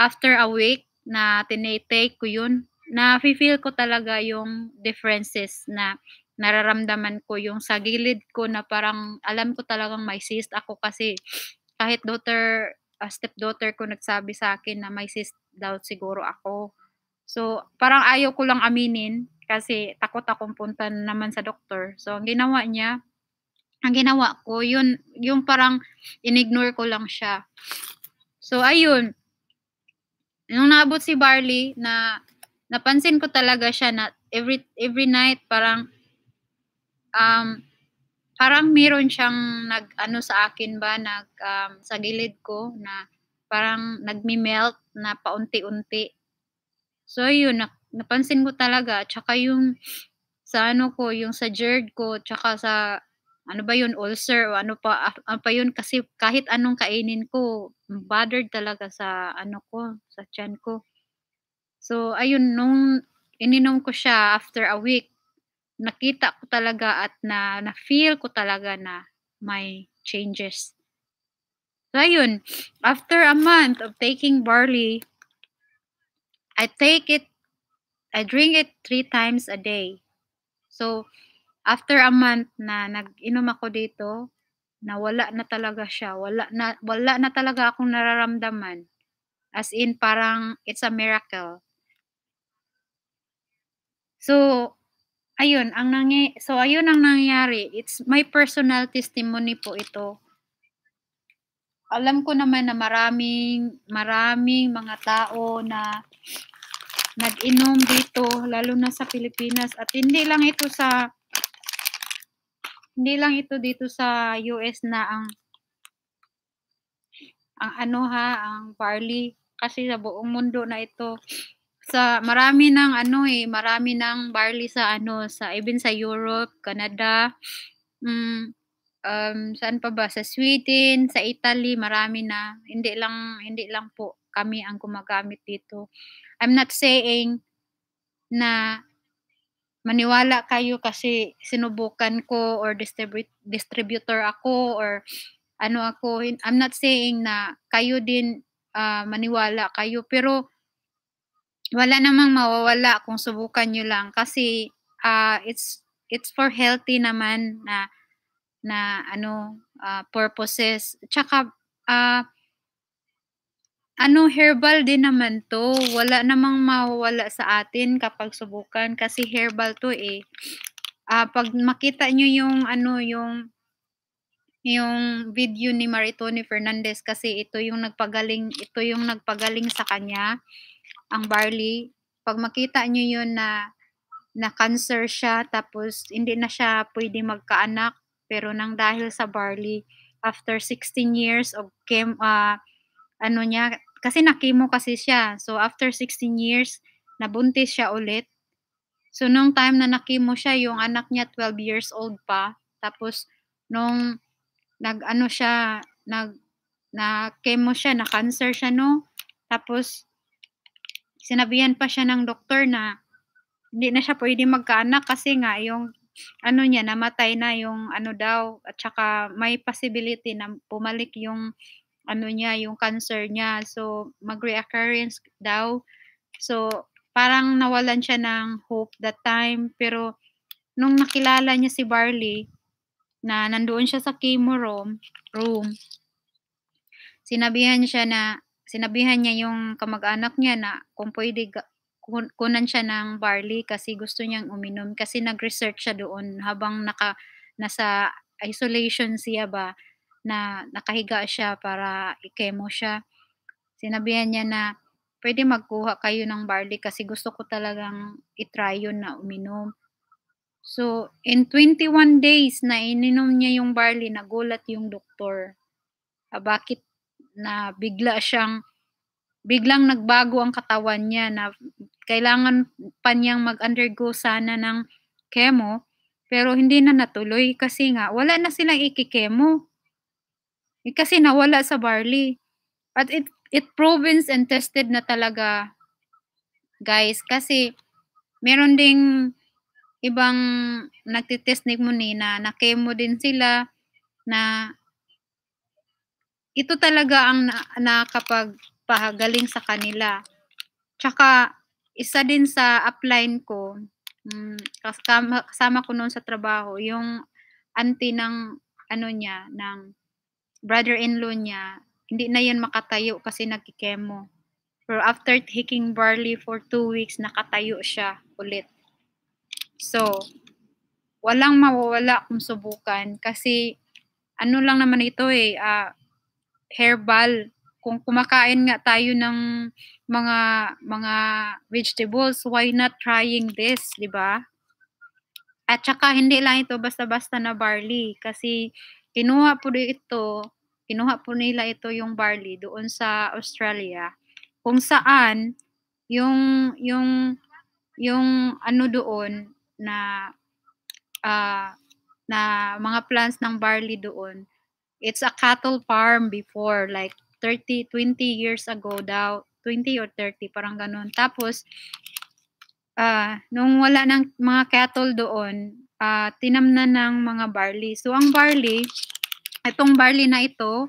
after a week, na tinetake ko yun, na feel ko talaga yung differences na nararamdaman ko yung sa gilid ko na parang alam ko talagang may cyst ako kasi kahit daughter uh, stepdaughter ko nagsabi sa akin na may cyst daw siguro ako. So parang ayaw ko lang aminin kasi takot akong punta naman sa doktor. So ang ginawa niya, ang ginawa ko, yun, yung parang inignore ko lang siya. So ayun, Nung naabot si Barley na napansin ko talaga siya na every every night parang um parang meron siyang nag ano sa akin ba nag um, sa gilid ko na parang nagmi-melt na paunti-unti. So yun na, napansin ko talaga tsaka yung sa ano ko yung sa jerk ko tsaka sa ano ba yun, ulcer o ano pa, ano pa yun kasi kahit anong kainin ko, bothered talaga sa ano ko, sa tiyan ko. So, ayun, nung ininom ko siya after a week, nakita ko talaga at na, na-feel ko talaga na may changes. So, ayun, after a month of taking barley, I take it, I drink it three times a day. So, After a month na nag-inom ako dito, nawala na talaga siya. Wala na, wala na talaga akong nararamdaman. As in, parang it's a miracle. So, ayun, ang nangy so ayun ang nangyari. It's my personal testimony po ito. Alam ko naman na maraming maraming mga tao na nag-inom dito lalo na sa Pilipinas at hindi lang ito sa hindi lang ito dito sa US na ang ang ano ha, ang barley kasi sa buong mundo na ito sa marami ng ano eh, marami ng barley sa ano sa even sa Europe, Canada, um, um, saan pa ba sa Sweden, sa Italy, marami na. Hindi lang hindi lang po kami ang gumagamit dito. I'm not saying na maniwala kayo kasi sinubukan ko or distribu- distributor ako or ano ako. I'm not saying na kayo din uh, maniwala kayo pero wala namang mawawala kung subukan nyo lang kasi uh, it's it's for healthy naman na na ano uh, purposes. Tsaka uh, ano, herbal din naman to. Wala namang mawawala sa atin kapag subukan kasi herbal to eh. Uh, pag makita nyo yung ano, yung yung video ni Maritoni Fernandez kasi ito yung nagpagaling, ito yung nagpagaling sa kanya, ang barley. Pag makita nyo yun na na cancer siya tapos hindi na siya pwede magkaanak pero nang dahil sa barley after 16 years of chem, uh, ano niya kasi nakimo kasi siya. So, after 16 years, nabuntis siya ulit. So, nung time na nakimo siya, yung anak niya 12 years old pa. Tapos, nung nag-ano siya, nag na chemo siya, na cancer siya, no? Tapos, sinabihan pa siya ng doktor na hindi na siya pwede magkaanak kasi nga yung ano niya, namatay na yung ano daw, at saka may possibility na pumalik yung ano niya, yung cancer niya. So, mag-reoccurrence daw. So, parang nawalan siya ng hope that time. Pero, nung nakilala niya si Barley, na nandoon siya sa chemo room, room, sinabihan siya na, sinabihan niya yung kamag-anak niya na kung pwede kunan siya ng barley kasi gusto niyang uminom kasi nag-research siya doon habang naka nasa isolation siya ba na nakahiga siya para ikemo siya. Sinabihan niya na pwede magkuha kayo ng barley kasi gusto ko talagang itry yun na uminom. So, in 21 days na ininom niya yung barley, nagulat yung doktor. Ah, bakit na bigla siyang, biglang nagbago ang katawan niya na kailangan pa niyang mag-undergo sana ng chemo, pero hindi na natuloy kasi nga wala na silang ikikemo. Eh, kasi nawala sa barley. At it, it proven and tested na talaga, guys. Kasi meron ding ibang nagtitest ni mo na nakemo din sila na ito talaga ang na, nakapagpahagaling sa kanila. Tsaka, isa din sa upline ko, mm, kasama, kasama ko noon sa trabaho, yung anti ng ano niya, ng brother-in-law niya, hindi na yan makatayo kasi nagkikemo. Pero after taking barley for two weeks, nakatayo siya ulit. So, walang mawawala kung subukan kasi ano lang naman ito eh, uh, herbal. Kung kumakain nga tayo ng mga mga vegetables, why not trying this, di ba? At saka hindi lang ito basta-basta na barley kasi Kinuha po ito, kinuha po nila ito yung barley doon sa Australia kung saan yung yung yung ano doon na uh, na mga plants ng barley doon it's a cattle farm before like 30 20 years ago daw 20 or 30 parang ganun tapos uh, nung wala ng mga cattle doon uh, ah, tinamnan ng mga barley. So ang barley, itong barley na ito,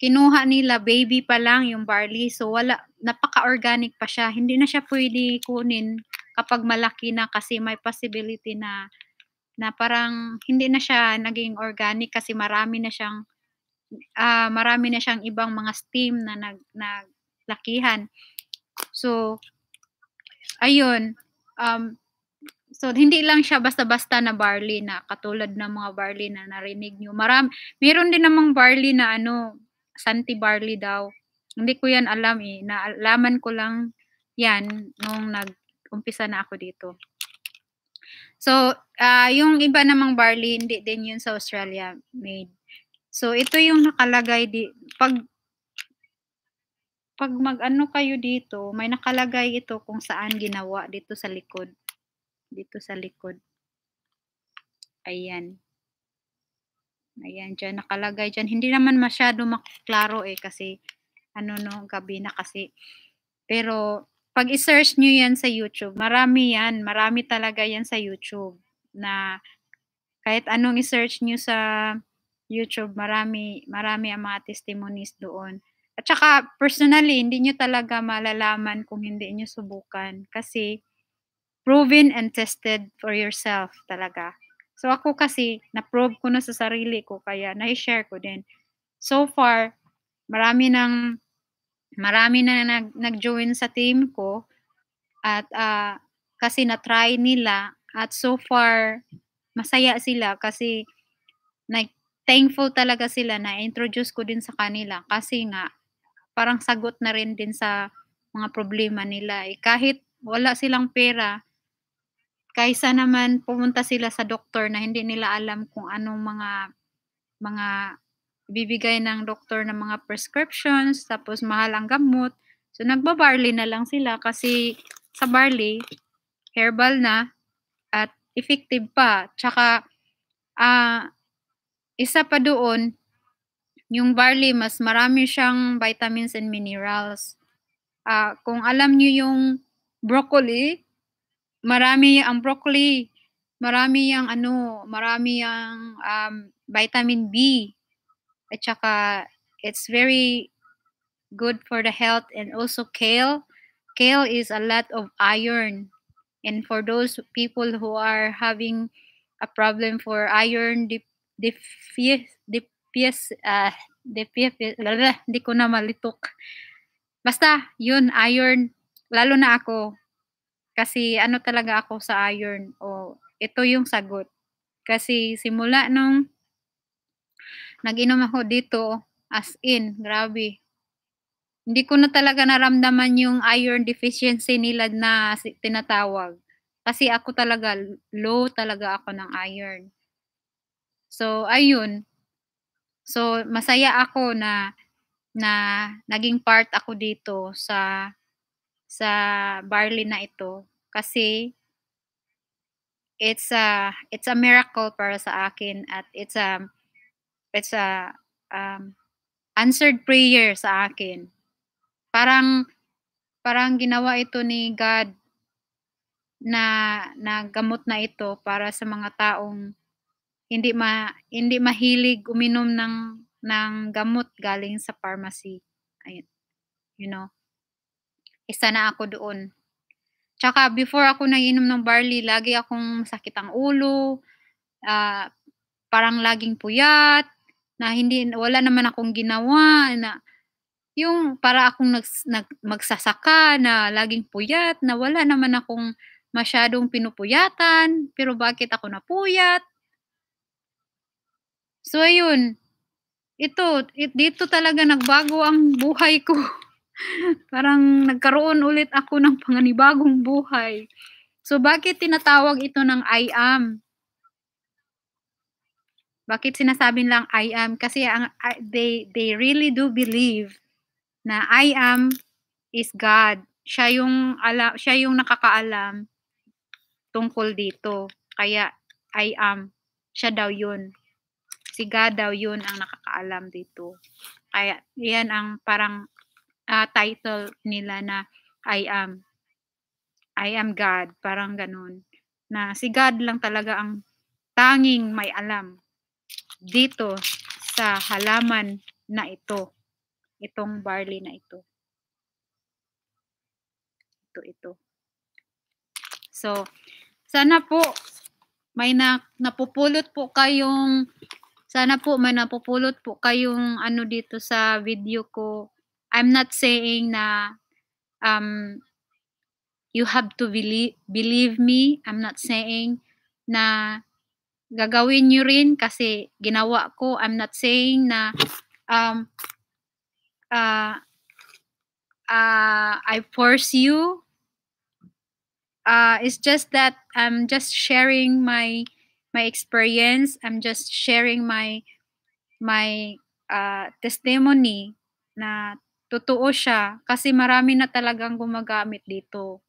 kinuha nila baby pa lang yung barley. So wala napaka-organic pa siya. Hindi na siya pwede kunin kapag malaki na kasi may possibility na na parang hindi na siya naging organic kasi marami na siyang uh, marami na siyang ibang mga steam na nag naglakihan. So ayun um So, hindi lang siya basta-basta na barley na katulad ng mga barley na narinig nyo. Maram, meron din namang barley na ano, Santi barley daw. Hindi ko yan alam eh. Naalaman ko lang yan nung nag-umpisa na ako dito. So, uh, yung iba namang barley, hindi din yun sa Australia made. So, ito yung nakalagay di pag pag mag-ano kayo dito, may nakalagay ito kung saan ginawa dito sa likod dito sa likod. Ayan. Ayan, dyan nakalagay dyan. Hindi naman masyado maklaro eh kasi ano no, gabi na kasi. Pero pag i-search nyo yan sa YouTube, marami yan. Marami talaga yan sa YouTube na kahit anong i-search nyo sa YouTube, marami, marami ang mga testimonies doon. At saka personally, hindi nyo talaga malalaman kung hindi nyo subukan kasi proven and tested for yourself talaga. So ako kasi, na-prove ko na sa sarili ko, kaya na-share ko din. So far, marami nang marami na nag, nag-join sa team ko at uh, kasi na-try nila at so far masaya sila kasi like, thankful talaga sila na introduce ko din sa kanila kasi nga parang sagot na rin din sa mga problema nila. Eh, kahit wala silang pera, Kaysa naman pumunta sila sa doktor na hindi nila alam kung anong mga mga bibigay ng doktor ng mga prescriptions, tapos mahal ang gamot. So, nagba-barley na lang sila kasi sa barley, herbal na at effective pa. Tsaka, uh, isa pa doon, yung barley, mas marami siyang vitamins and minerals. Uh, kung alam niyo yung broccoli, marami ang broccoli, marami yung ano, marami yung um, vitamin B. At saka, it's very good for the health and also kale. Kale is a lot of iron. And for those people who are having a problem for iron deficiency, def, def, uh, ko na malitok. Basta, yun, iron, lalo na ako, kasi ano talaga ako sa iron o oh, ito yung sagot. Kasi simula nung naginom ako dito, as in, grabe. Hindi ko na talaga naramdaman yung iron deficiency nila na tinatawag. Kasi ako talaga, low talaga ako ng iron. So, ayun. So, masaya ako na na naging part ako dito sa sa barley na ito kasi it's a it's a miracle para sa akin at it's a it's a um, answered prayer sa akin. Parang parang ginawa ito ni God na nagamot na ito para sa mga taong hindi ma hindi mahilig uminom ng ng gamot galing sa pharmacy. Ayun. You know. Isa na ako doon. Tsaka before ako nainom ng barley, lagi akong masakit ang ulo, uh, parang laging puyat, na hindi wala naman akong ginawa na yung para akong nag, nag, magsasaka na laging puyat, na wala naman akong masyadong pinupuyatan, pero bakit ako napuyat? So ayun, ito, it, dito talaga nagbago ang buhay ko. Parang nagkaroon ulit ako ng panganibagong buhay. So bakit tinatawag ito ng I am? Bakit sinasabi lang I am? Kasi ang, they, they really do believe na I am is God. Siya yung, ala, siya yung nakakaalam tungkol dito. Kaya I am. Siya daw yun. Si God daw yun ang nakakaalam dito. Kaya yan ang parang uh, title nila na I am I am God, parang ganun. Na si God lang talaga ang tanging may alam dito sa halaman na ito. Itong barley na ito. Ito, ito. So, sana po may na, napupulot po kayong sana po may napupulot po kayong ano dito sa video ko I'm not saying na um, you have to believe, believe me. I'm not saying na gagawin nyo rin kasi ginawa ko. I'm not saying na um, uh, uh, I force you. Uh, it's just that I'm just sharing my my experience. I'm just sharing my my uh, testimony na totoo siya kasi marami na talagang gumagamit dito.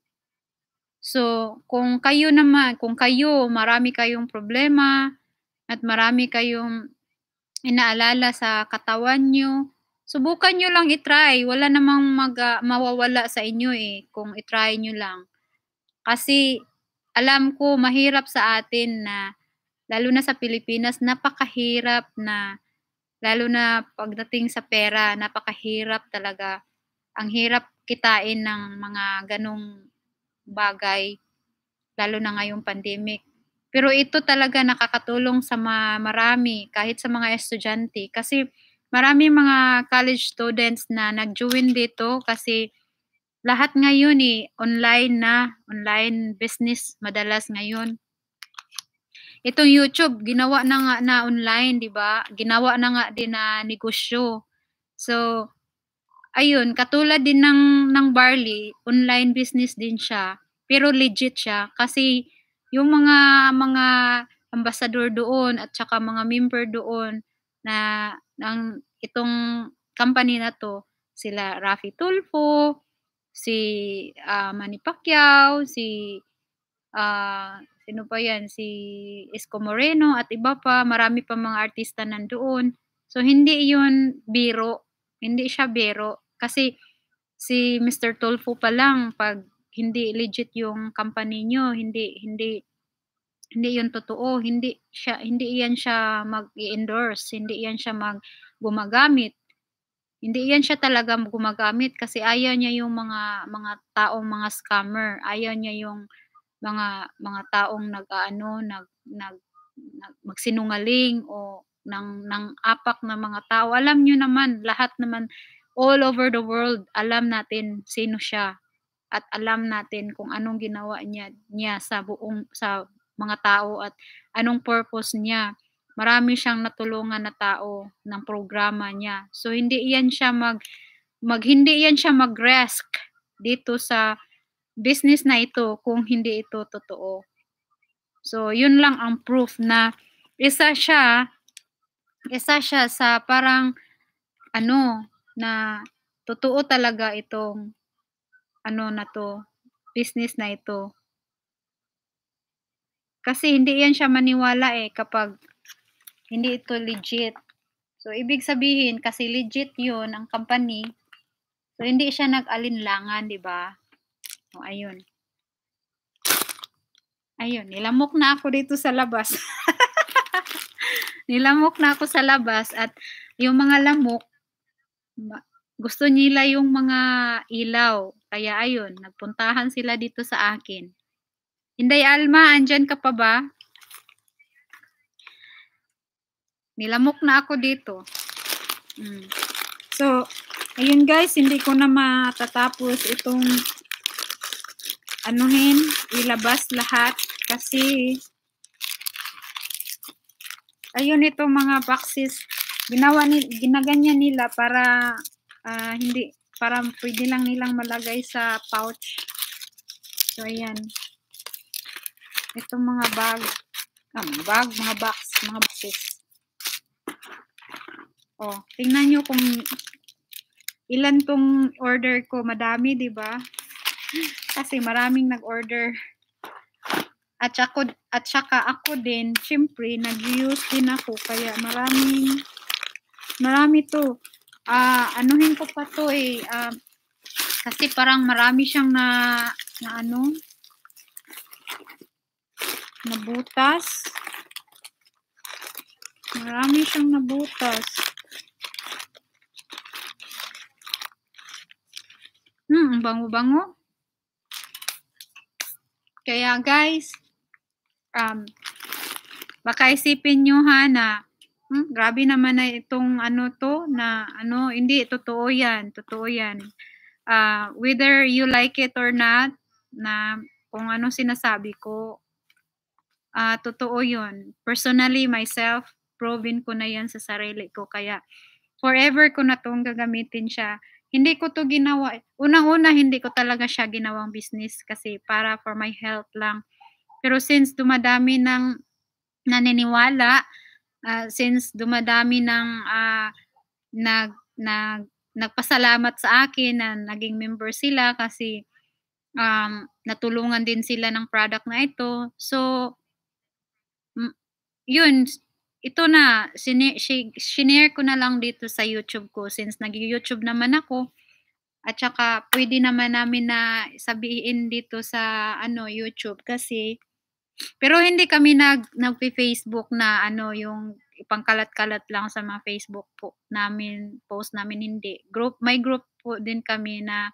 So, kung kayo naman, kung kayo, marami kayong problema at marami kayong inaalala sa katawan nyo, subukan nyo lang itry. Wala namang mag, uh, mawawala sa inyo eh kung itry nyo lang. Kasi alam ko mahirap sa atin na, lalo na sa Pilipinas, napakahirap na Lalo na pagdating sa pera, napakahirap talaga. Ang hirap kitain ng mga ganong bagay, lalo na ngayong pandemic. Pero ito talaga nakakatulong sa ma- marami, kahit sa mga estudyante. Kasi marami mga college students na nag-join dito kasi lahat ngayon eh, online na, online business madalas ngayon. Itong YouTube, ginawa na nga na online, di ba? Ginawa na nga din na negosyo. So, ayun, katulad din ng, ng barley, online business din siya. Pero legit siya kasi yung mga mga ambassador doon at saka mga member doon na ng itong company na to, sila Rafi Tulfo, si uh, Manny Pacquiao, si uh, sino pa yan? Si Esco Moreno at iba pa. Marami pa mga artista nandoon. So, hindi yun biro. Hindi siya biro. Kasi si Mr. Tolfo pa lang, pag hindi legit yung company nyo, hindi, hindi, hindi yun totoo, hindi siya hindi yan siya mag-endorse, hindi yan siya mag gumagamit. Hindi yan siya talaga gumagamit kasi ayaw niya yung mga mga tao, mga scammer, ayaw niya yung mga mga taong nag-aano nag, nag nag magsinungaling o nang nang apak na mga tao. Alam niyo naman lahat naman all over the world alam natin sino siya at alam natin kung anong ginawa niya niya sa buong sa mga tao at anong purpose niya. Marami siyang natulungan na tao ng programa niya. So hindi iyan siya mag, mag hindi iyan siya mag-risk dito sa business na ito kung hindi ito totoo. So, yun lang ang proof na isa siya isa siya sa parang ano na totoo talaga itong ano na to, business na ito. Kasi hindi yan siya maniwala eh kapag hindi ito legit. So, ibig sabihin, kasi legit yun ang company, so hindi siya nag-alinlangan, di ba? O, ayun. Ayun, nilamok na ako dito sa labas. nilamok na ako sa labas at yung mga lamok, gusto nila yung mga ilaw. Kaya ayun, nagpuntahan sila dito sa akin. Inday Alma, andyan ka pa ba? Nilamok na ako dito. Mm. So, ayun guys, hindi ko na matatapos itong anuhin, ilabas lahat kasi ayun ito mga boxes ginawa ni ginaganya nila para uh, hindi para pwede lang nilang malagay sa pouch. So ayan. Itong mga bag, um, bag, mga box, mga boxes. Oh, tingnan niyo kung ilan tong order ko, madami, 'di ba? kasi maraming nag-order. At saka, at saka ako din, syempre, nag-use din ako. Kaya maraming, marami to. Uh, anuhin ko pa to eh. Uh, kasi parang marami siyang na, na ano, nabutas. Marami siyang nabutas. Hmm, bango-bango. Kaya guys, um, baka isipin nyo ha na hmm, grabe naman na itong ano to na ano, hindi, totoo yan, totoo yan. Uh, whether you like it or not, na kung ano sinasabi ko, uh, totoo yun. Personally, myself, proven ko na yan sa sarili ko. Kaya forever ko na tong gagamitin siya hindi ko to ginawa. Eh. Unang-una, hindi ko talaga siya ginawang business kasi para for my health lang. Pero since dumadami ng naniniwala, uh, since dumadami ng uh, nag, nag, nagpasalamat sa akin na naging member sila kasi um, natulungan din sila ng product na ito. So, yun, ito na, sinare, sinare ko na lang dito sa YouTube ko since nag-YouTube naman ako. At saka pwede naman namin na sabihin dito sa ano YouTube kasi pero hindi kami nag nagpi facebook na ano yung ipangkalat-kalat lang sa mga Facebook po namin post namin hindi. Group may group po din kami na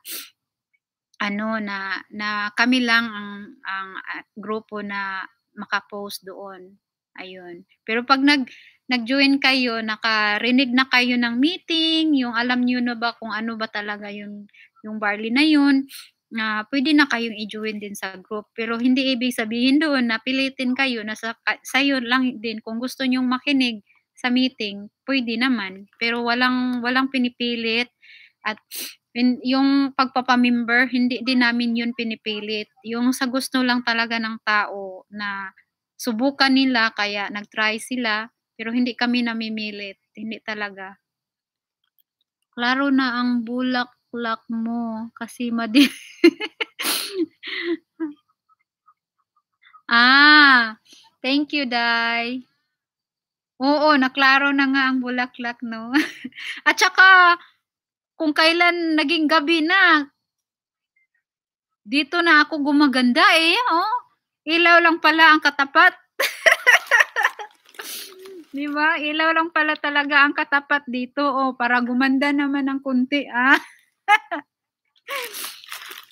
ano na na kami lang ang ang grupo na makapost doon. Ayun. Pero pag nag nag-join kayo, nakarinig na kayo ng meeting, yung alam niyo na ba kung ano ba talaga yung yung barley na yun, na uh, pwede na kayong i-join din sa group. Pero hindi ibig sabihin doon na pilitin kayo na sa, sa yun lang din kung gusto niyong makinig sa meeting, pwede naman. Pero walang walang pinipilit at yung pagpapamember, hindi din namin yun pinipilit. Yung sa gusto lang talaga ng tao na subukan nila kaya nagtry sila pero hindi kami namimilit, hindi talaga. Klaro na ang bulaklak mo kasi madi Ah, thank you, Dai. Oo, naklaro na nga ang bulaklak, no? At saka, kung kailan naging gabi na, dito na ako gumaganda eh, oh. Ilaw lang pala ang katapat. Di ba? Ilaw lang pala talaga ang katapat dito. O, para gumanda naman ng kunti, ah.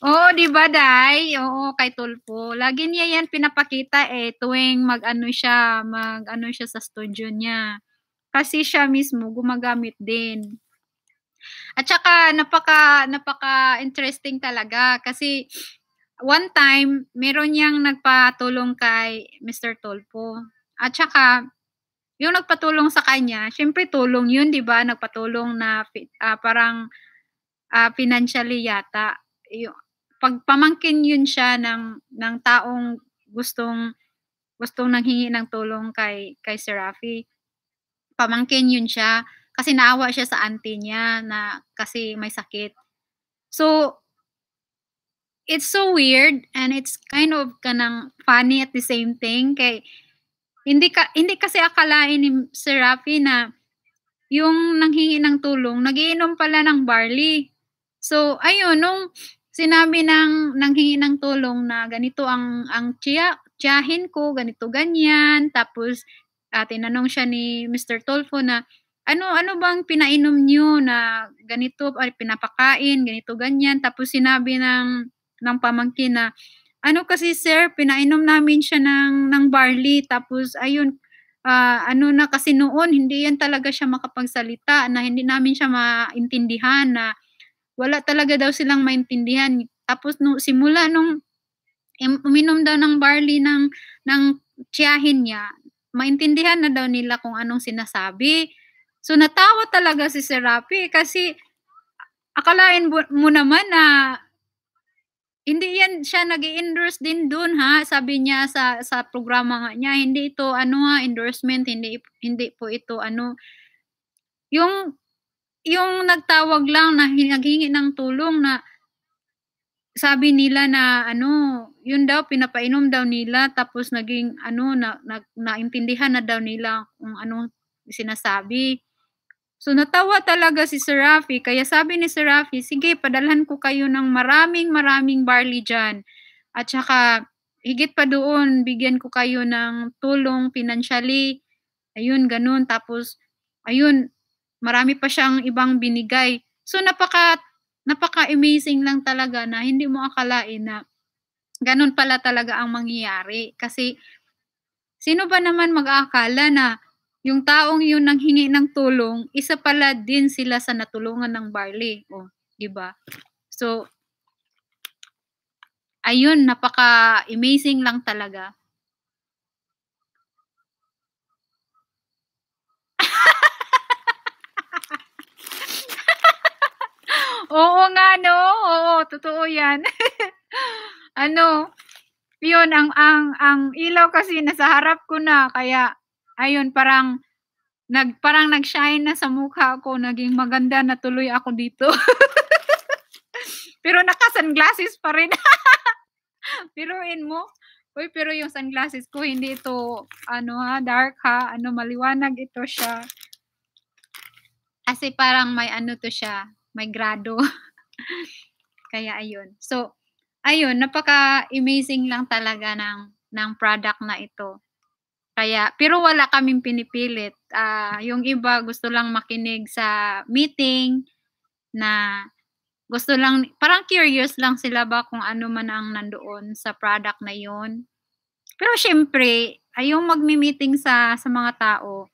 Oo, di ba, Day? Oo, kay Tulpo. Lagi niya yan pinapakita eh tuwing mag-ano siya, mag-ano siya sa studio niya. Kasi siya mismo gumagamit din. At saka napaka napaka interesting talaga kasi one time, meron niyang nagpatulong kay Mr. Tolpo. At saka, yung nagpatulong sa kanya, syempre tulong yun, di ba? Nagpatulong na uh, parang uh, financially yata. Yung, pagpamangkin yun siya ng, ng taong gustong gustong nanghingi ng tulong kay kay Serafi. Pamangkin yun siya kasi naawa siya sa auntie niya na kasi may sakit. So, it's so weird and it's kind of kanang funny at the same thing kay hindi ka hindi kasi akalain ni Serafi na yung nanghingi ng tulong nagiinom pala ng barley. So ayun nung sinabi ng nanghingi ng tulong na ganito ang ang tiya, tiyahin ko, ganito ganyan. Tapos uh, tinanong siya ni Mr. Tolfo na ano ano bang pinainom niyo na ganito pinapakain, ganito ganyan. Tapos sinabi ng ng pamangkin na, ano kasi sir, pinainom namin siya ng, ng barley, tapos ayun, uh, ano na kasi noon, hindi yan talaga siya makapagsalita, na hindi namin siya maintindihan, na wala talaga daw silang maintindihan. Tapos no, simula nung uminom daw ng barley ng, ng tiyahin niya, maintindihan na daw nila kung anong sinasabi. So natawa talaga si Serapi kasi akalain mo naman na hindi yan siya nag endorse din dun ha. Sabi niya sa sa programa nga niya, hindi ito ano ha, endorsement, hindi hindi po ito ano yung yung nagtawag lang na naghingi ng tulong na sabi nila na ano, yun daw pinapainom daw nila tapos naging ano na, na naintindihan na daw nila kung ano sinasabi. So natawa talaga si Serafi, Kaya sabi ni Serafi, sige, padalhan ko kayo ng maraming maraming barley dyan. At saka, higit pa doon, bigyan ko kayo ng tulong financially. Ayun, ganun. Tapos, ayun, marami pa siyang ibang binigay. So napaka, napaka-amazing lang talaga na hindi mo akalain na ganun pala talaga ang mangyayari. Kasi, sino ba naman mag-aakala na yung taong yun nang hingi ng tulong, isa pala din sila sa natulungan ng barley. O, oh, di ba? So, ayun, napaka-amazing lang talaga. Oo nga, no? Oo, totoo yan. ano, yun, ang, ang, ang ilaw kasi nasa harap ko na, kaya ayun, parang nag parang nag-shine na sa mukha ko, naging maganda na tuloy ako dito. pero naka sunglasses pa rin. Piruin mo. Uy, pero yung sunglasses ko hindi ito ano ha, dark ha, ano maliwanag ito siya. Kasi parang may ano to siya, may grado. Kaya ayun. So, ayun, napaka-amazing lang talaga ng ng product na ito. Kaya, pero wala kaming pinipilit. Uh, yung iba gusto lang makinig sa meeting na gusto lang, parang curious lang sila ba kung ano man ang nandoon sa product na yun. Pero syempre, ayong magmi-meeting sa, sa mga tao,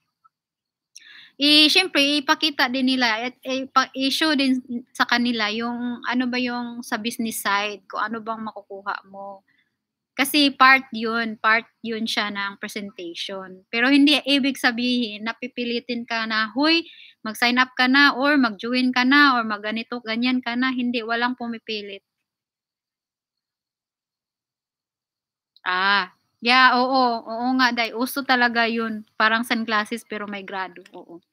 eh, syempre, ipakita din nila, at eh, i-show din sa kanila yung ano ba yung sa business side, kung ano bang makukuha mo. Kasi part yun, part yun siya ng presentation. Pero hindi ibig sabihin, napipilitin ka na, huy, mag-sign up ka na, or mag-join ka na, or mag-ganito, ganyan ka na. Hindi, walang pumipilit. Ah, yeah, oo, oo nga, day. Uso talaga yun. Parang sunglasses pero may grado, oo.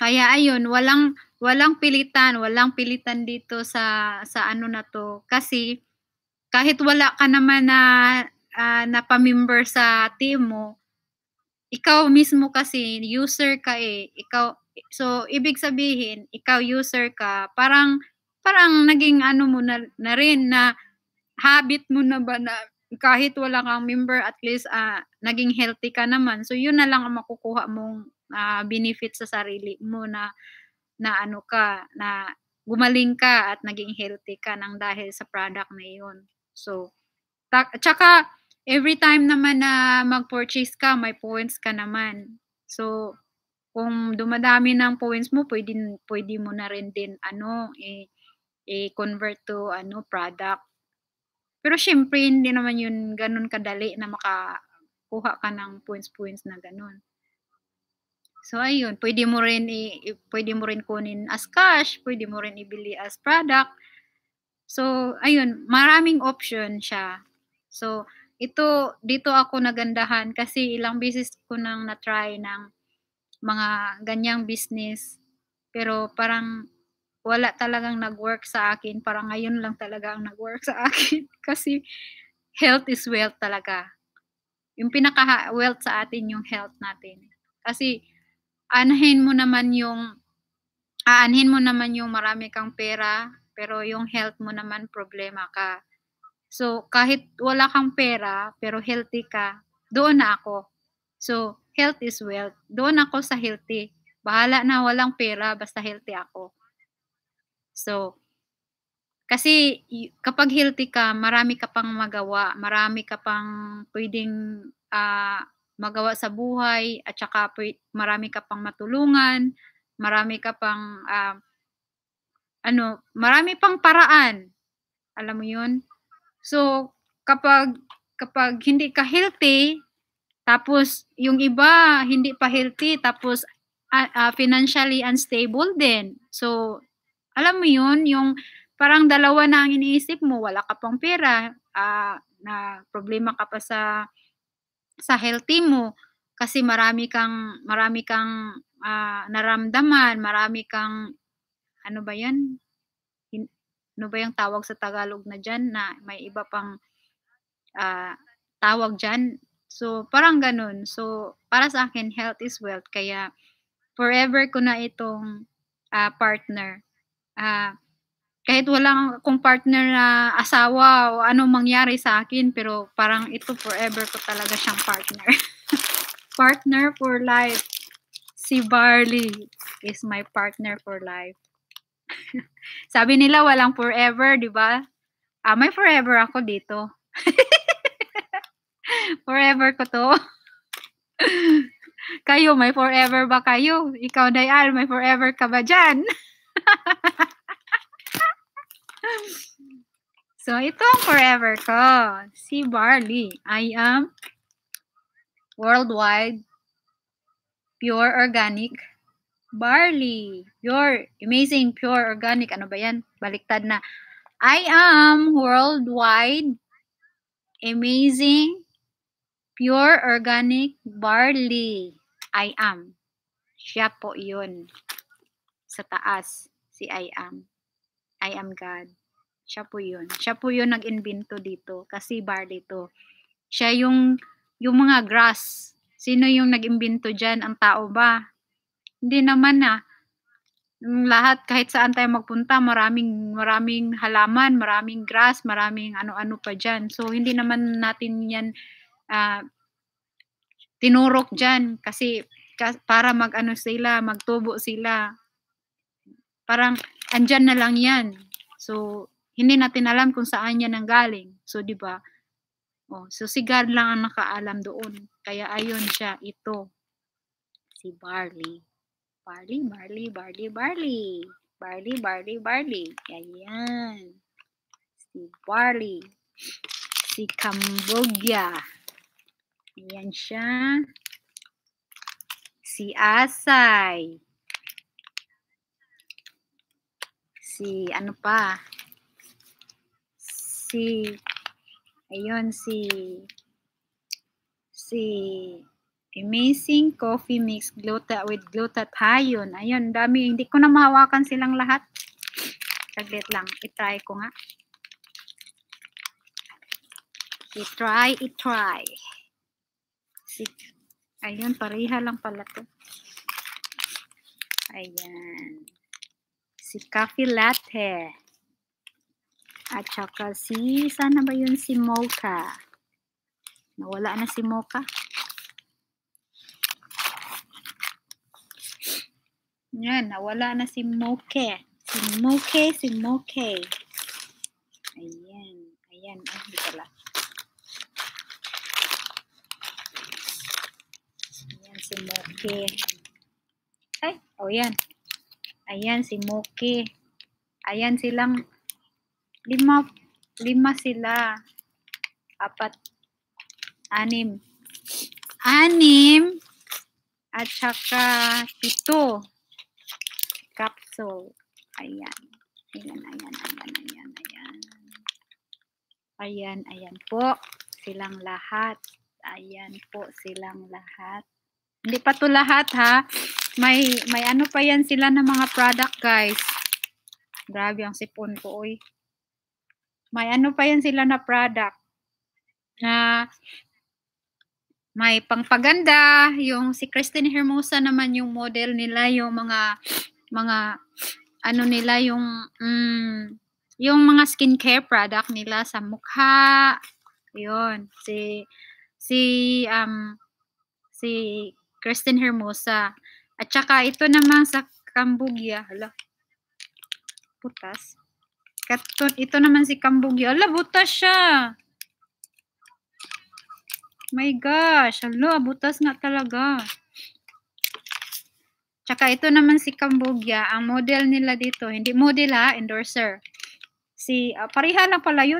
Kaya ayun, walang walang pilitan, walang pilitan dito sa sa ano na to kasi kahit wala ka naman na uh, ah, na pamember sa team mo, ikaw mismo kasi user ka eh. Ikaw so ibig sabihin, ikaw user ka, parang parang naging ano mo na, na rin na habit mo na ba na kahit wala kang member at least uh, naging healthy ka naman. So yun na lang ang makukuha mong uh, benefit sa sarili mo na na ano ka na gumaling ka at naging healthy ka nang dahil sa product na yun. So, ta- tsaka every time naman na mag-purchase ka, may points ka naman. So, kung dumadami ng points mo, pwede, pwede mo na rin din ano, i convert to ano, product. Pero syempre, hindi naman yun ganun kadali na makakuha ka ng points-points na ganun. So ayun, pwede mo rin i, pwede mo rin kunin as cash, pwede mo rin ibili as product. So, ayun, maraming option siya. So, ito, dito ako nagandahan kasi ilang business ko nang na-try ng mga ganyang business. Pero parang wala talagang nag-work sa akin. Parang ngayon lang talaga ang nag-work sa akin. kasi health is wealth talaga. Yung pinaka-wealth sa atin yung health natin. Kasi anahin mo naman yung aanhin mo naman yung marami kang pera, pero yung health mo naman problema ka. So, kahit wala kang pera, pero healthy ka, doon na ako. So, health is wealth. Doon ako sa healthy. Bahala na walang pera, basta healthy ako. So, kasi kapag healthy ka, marami ka pang magawa, marami ka pang pwedeng uh, magawa sa buhay, at saka marami ka pang matulungan, marami ka pang uh, ano, marami pang paraan. Alam mo 'yun? So, kapag kapag hindi ka healthy, tapos yung iba hindi pa healthy, tapos uh, uh, financially unstable din. So, alam mo 'yun, yung parang dalawa na ang iniisip mo, wala ka pang pera, uh, na problema ka pa sa sa healthy mo kasi marami kang marami kang uh, naramdaman, marami kang ano ba yan? Hin, ano ba yung tawag sa Tagalog na dyan na may iba pang uh, tawag dyan? So, parang ganun. So, para sa akin, health is wealth. Kaya, forever ko na itong uh, partner. Uh, kahit walang kung partner na asawa o ano mangyari sa akin, pero parang ito forever ko talaga siyang partner. partner for life. Si Barley is my partner for life. Sabi nila walang forever, 'di ba? Ah, may forever ako dito. forever ko 'to. kayo, may forever ba kayo? Ikaw, Dayal, may forever ka ba diyan? so, ito ang forever ko. Si Barley. I am worldwide pure organic barley, your amazing, pure, organic, ano ba yan? Baliktad na. I am worldwide, amazing, pure, organic, barley. I am. Siya po yun. Sa taas, si I am. I am God. Siya po yun. Siya po yun nag-invento dito kasi barley to. Siya yung, yung mga grass. Sino yung nag-invento dyan? Ang tao ba? Hindi naman ah. Lahat, kahit saan tayo magpunta, maraming, maraming halaman, maraming grass, maraming ano-ano pa diyan So, hindi naman natin yan uh, tinurok diyan kasi para magano sila, magtubo sila. Parang, andyan na lang yan. So, hindi natin alam kung saan yan ang galing. So, di ba? Oh, so si God lang ang nakaalam doon. Kaya ayon siya ito. Si Barley. Barley, barley, barley, barley. Barley, barley, barley. Ayan. Si barley. Si Cambogia. Ayan siya. Si Asay. Si ano pa? Si ayun si si Amazing coffee mix gluta with glutathione. Ayun, dami. Hindi ko na mahawakan silang lahat. Saglit lang. I-try ko nga. I-try, i-try. Ayun, pareha lang pala to. Ayan. Si coffee latte. At saka si, sana ba yun si mocha? Nawala na si mocha. Yan, nawala na si Moke. Si Moke, si Moke. Ayan, ayan. Ay, ah, hindi pala. Ayan si Moke. Ay, oh yan. Ayan si Moke. Ayan silang lima, lima sila. Apat, anim. Anim at saka pito capsule. Ayan. Ayan, ayan, ayan, ayan, ayan. Ayan, ayan po. Silang lahat. Ayan po silang lahat. Hindi pa to lahat ha. May, may ano pa yan sila ng mga product guys. Grabe ang sipon ko oy. May ano pa yan sila na product. Na may pangpaganda. Yung si Christine Hermosa naman yung model nila. Yung mga mga ano nila yung mm, yung mga skincare product nila sa mukha. 'Yon. Si si um si Kristen Hermosa. At saka ito naman sa Cambodia. Hala. Putas. Katun, ito naman si Cambodia. Hala, butas siya. My gosh. Hala, butas na talaga. Tsaka ito naman si Cambogia, ang model nila dito, hindi model ha, ah, endorser. Si, uh, pareha lang pala yun.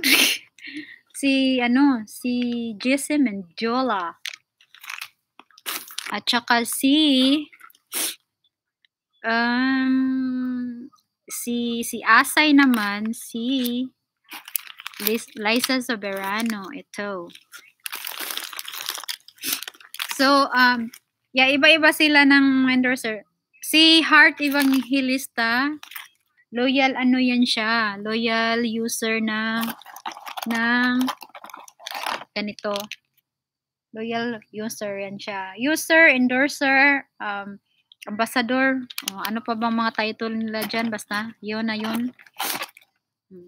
si, ano, si and Jola. At tsaka si, um, si, si Asay naman, si Liza Soberano, ito. So, um, yeah, iba-iba sila ng endorser. Si Heart Evangelista, loyal ano yan siya, loyal user na ng ganito. Loyal user yan siya. User, endorser, um, ambassador, oh, ano pa bang mga title nila dyan? Basta, yun na yun.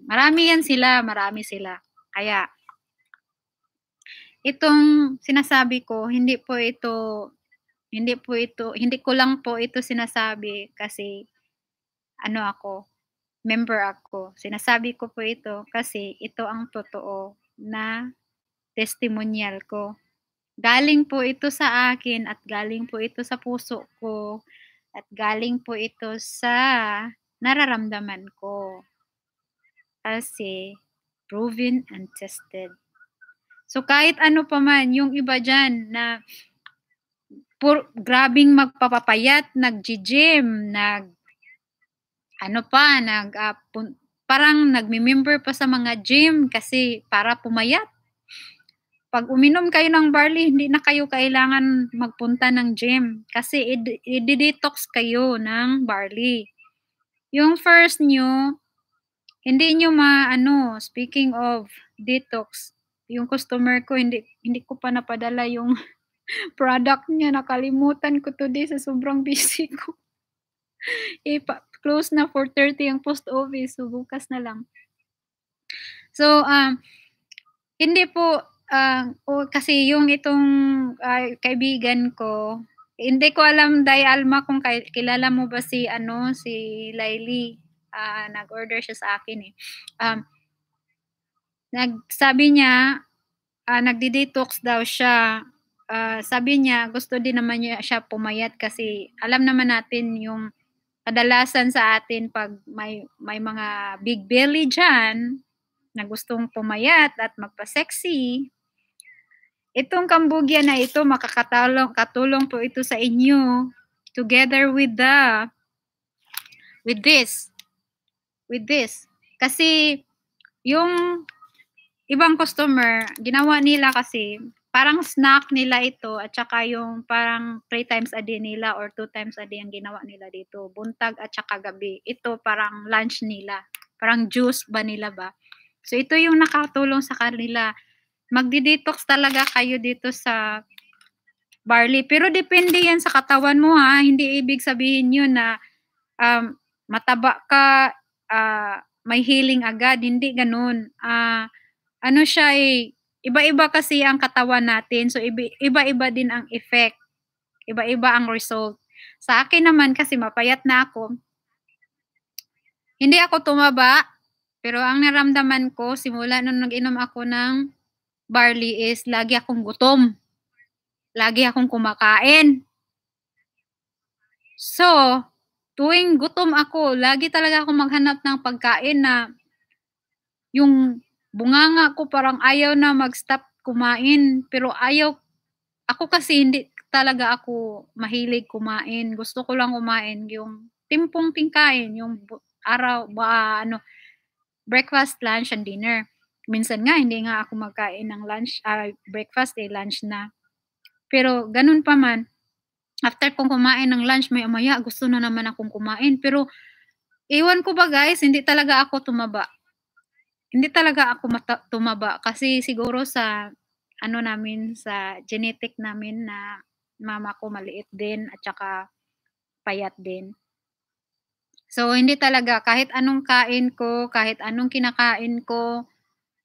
Marami yan sila, marami sila. Kaya, itong sinasabi ko, hindi po ito hindi po ito, hindi ko lang po ito sinasabi kasi ano ako, member ako. Sinasabi ko po ito kasi ito ang totoo na testimonial ko. Galing po ito sa akin at galing po ito sa puso ko at galing po ito sa nararamdaman ko. Kasi proven and tested. So kahit ano pa man, yung iba dyan na pur, grabing magpapapayat, nag-gym, nag ano pa, nag uh, pun, parang nagmi-member pa sa mga gym kasi para pumayat. Pag uminom kayo ng barley, hindi na kayo kailangan magpunta ng gym kasi i-detox kayo ng barley. Yung first nyo, hindi nyo maano, speaking of detox, yung customer ko, hindi, hindi ko pa napadala yung product niya. Nakalimutan ko today sa sobrang busy ko. Ipa, eh, close na 4.30 ang post office. So, bukas na lang. So, um, hindi po, uh, oh, kasi yung itong uh, kaibigan ko, hindi ko alam, Day Alma, kung kilala mo ba si, ano, si Laili. Uh, nag-order siya sa akin eh. Um, nagsabi niya, uh, nagdi-detox daw siya uh, sabi niya gusto din naman niya siya pumayat kasi alam naman natin yung kadalasan sa atin pag may may mga big belly diyan na gustong pumayat at magpa-sexy itong kambugya na ito makakatulong katulong po ito sa inyo together with the with this with this kasi yung ibang customer ginawa nila kasi parang snack nila ito at saka yung parang three times a day nila or two times a day ang ginawa nila dito. Buntag at saka gabi. Ito parang lunch nila. Parang juice ba nila ba? So ito yung nakatulong sa kanila. Magdi-detox talaga kayo dito sa barley. Pero depende yan sa katawan mo ha. Hindi ibig sabihin yun na um, mataba ka, uh, may healing agad. Hindi ganun. Uh, ano siya eh, Iba-iba kasi ang katawan natin. So, iba-iba din ang effect. Iba-iba ang result. Sa akin naman kasi mapayat na ako. Hindi ako tumaba. Pero ang naramdaman ko simula nung nag-inom ako ng barley is lagi akong gutom. Lagi akong kumakain. So, tuwing gutom ako, lagi talaga akong maghanap ng pagkain na yung bunganga ko parang ayaw na mag-stop kumain pero ayaw ako kasi hindi talaga ako mahilig kumain. Gusto ko lang kumain yung timpong tingkain, yung araw ba ano breakfast, lunch and dinner. Minsan nga hindi nga ako magkain ng lunch, uh, breakfast eh lunch na. Pero ganun pa man after kong kumain ng lunch may amaya gusto na naman akong kumain pero iwan ko ba guys, hindi talaga ako tumaba hindi talaga ako mata- tumaba kasi siguro sa ano namin sa genetic namin na mama ko maliit din at saka payat din. So hindi talaga kahit anong kain ko, kahit anong kinakain ko,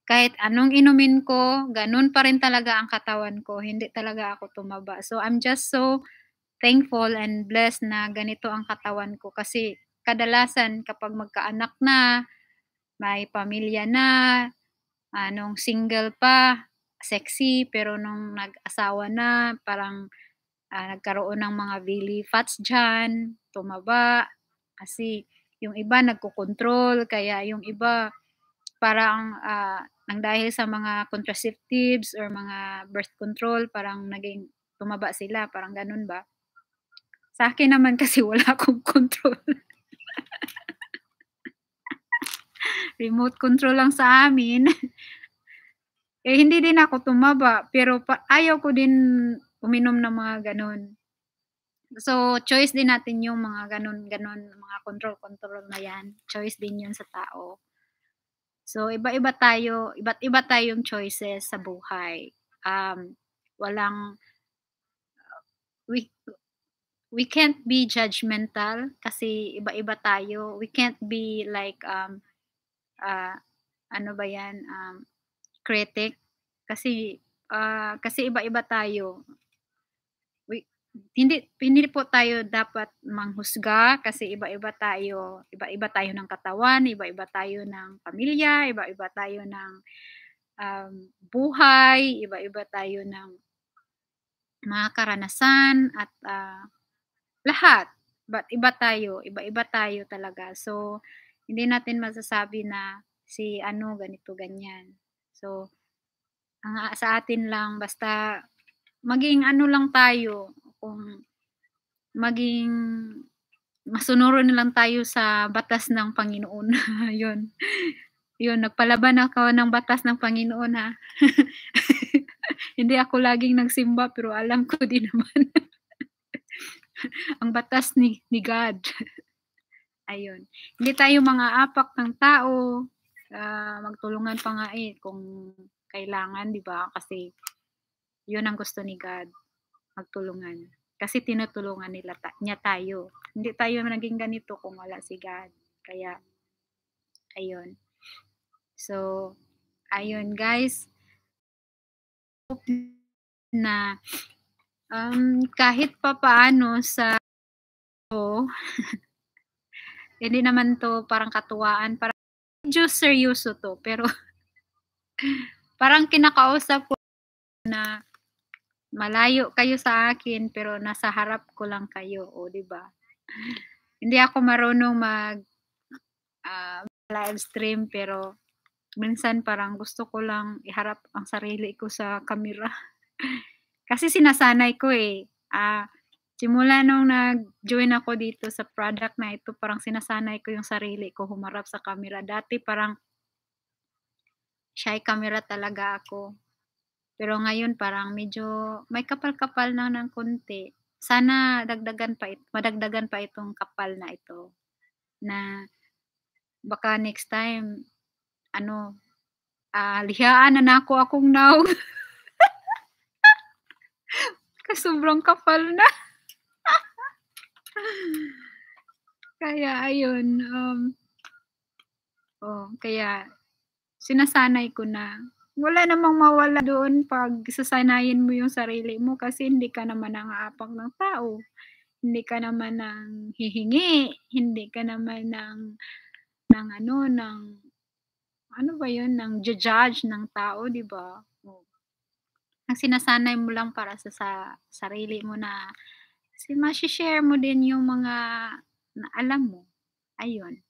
kahit anong inumin ko, ganun pa rin talaga ang katawan ko. Hindi talaga ako tumaba. So I'm just so thankful and blessed na ganito ang katawan ko kasi kadalasan kapag magkaanak na, may pamilya na, uh, single pa, sexy, pero nung nag-asawa na, parang uh, nagkaroon ng mga belly fats dyan, tumaba, kasi yung iba nagkukontrol, kaya yung iba parang uh, ang dahil sa mga contraceptives or mga birth control, parang naging tumaba sila, parang ganun ba? Sa akin naman kasi wala akong control remote control lang sa amin. eh, hindi din ako tumaba, pero pa- ayaw ko din uminom ng mga ganun. So, choice din natin yung mga ganun-ganun, mga control-control na yan. Choice din yun sa tao. So, iba-iba tayo, iba't iba tayong choices sa buhay. Um, walang, uh, we, we can't be judgmental kasi iba-iba tayo. We can't be like, um, uh, ano ba yan, um, critic. Kasi, uh, kasi iba-iba tayo. We, hindi, hindi po tayo dapat manghusga kasi iba-iba tayo. Iba-iba tayo ng katawan, iba-iba tayo ng pamilya, iba-iba tayo ng um, buhay, iba-iba tayo ng mga karanasan at uh, lahat. But iba tayo, iba-iba tayo talaga. So, hindi natin masasabi na si ano ganito ganyan. So ang sa atin lang basta maging ano lang tayo kung maging masunuro na lang tayo sa batas ng Panginoon. 'Yon. 'Yun, nagpalaban ako ng batas ng Panginoon ha. hindi ako laging nagsimba pero alam ko din naman ang batas ni ni God. Ayun. Hindi tayo mga apak ng tao. Uh, magtulungan pa nga eh kung kailangan, di ba? Kasi yun ang gusto ni God, magtulungan. Kasi tinutulungan nila ta- niya tayo. Hindi tayo naging ganito kung wala si God. Kaya, ayun. So, ayun guys. Hope na um, kahit pa paano sa oh, hindi eh, naman to parang katuwaan. Parang medyo seryoso to. Pero parang kinakausap ko na malayo kayo sa akin pero nasa harap ko lang kayo. O, di ba? Hindi ako marunong mag uh, live stream pero minsan parang gusto ko lang iharap ang sarili ko sa camera. Kasi sinasanay ko eh. Uh, simula nung nag-join ako dito sa product na ito, parang sinasanay ko yung sarili ko humarap sa camera. Dati parang shy camera talaga ako. Pero ngayon parang medyo may kapal-kapal na ng konti. Sana dagdagan pa ito, madagdagan pa itong kapal na ito. Na baka next time ano uh, lihaan na nako akong now. Kasi sobrang kapal na kaya ayun, um, oh, kaya sinasanay ko na wala namang mawala doon pag sasanayin mo yung sarili mo kasi hindi ka naman ang aapak ng tao. Hindi ka naman ang hihingi, hindi ka naman ng ng ano ng ano ba 'yun ng judge ng tao, 'di ba? Oh. Ang sinasanay mo lang para sa, sa sarili mo na kasi masishare mo din yung mga na alam mo. Ayun.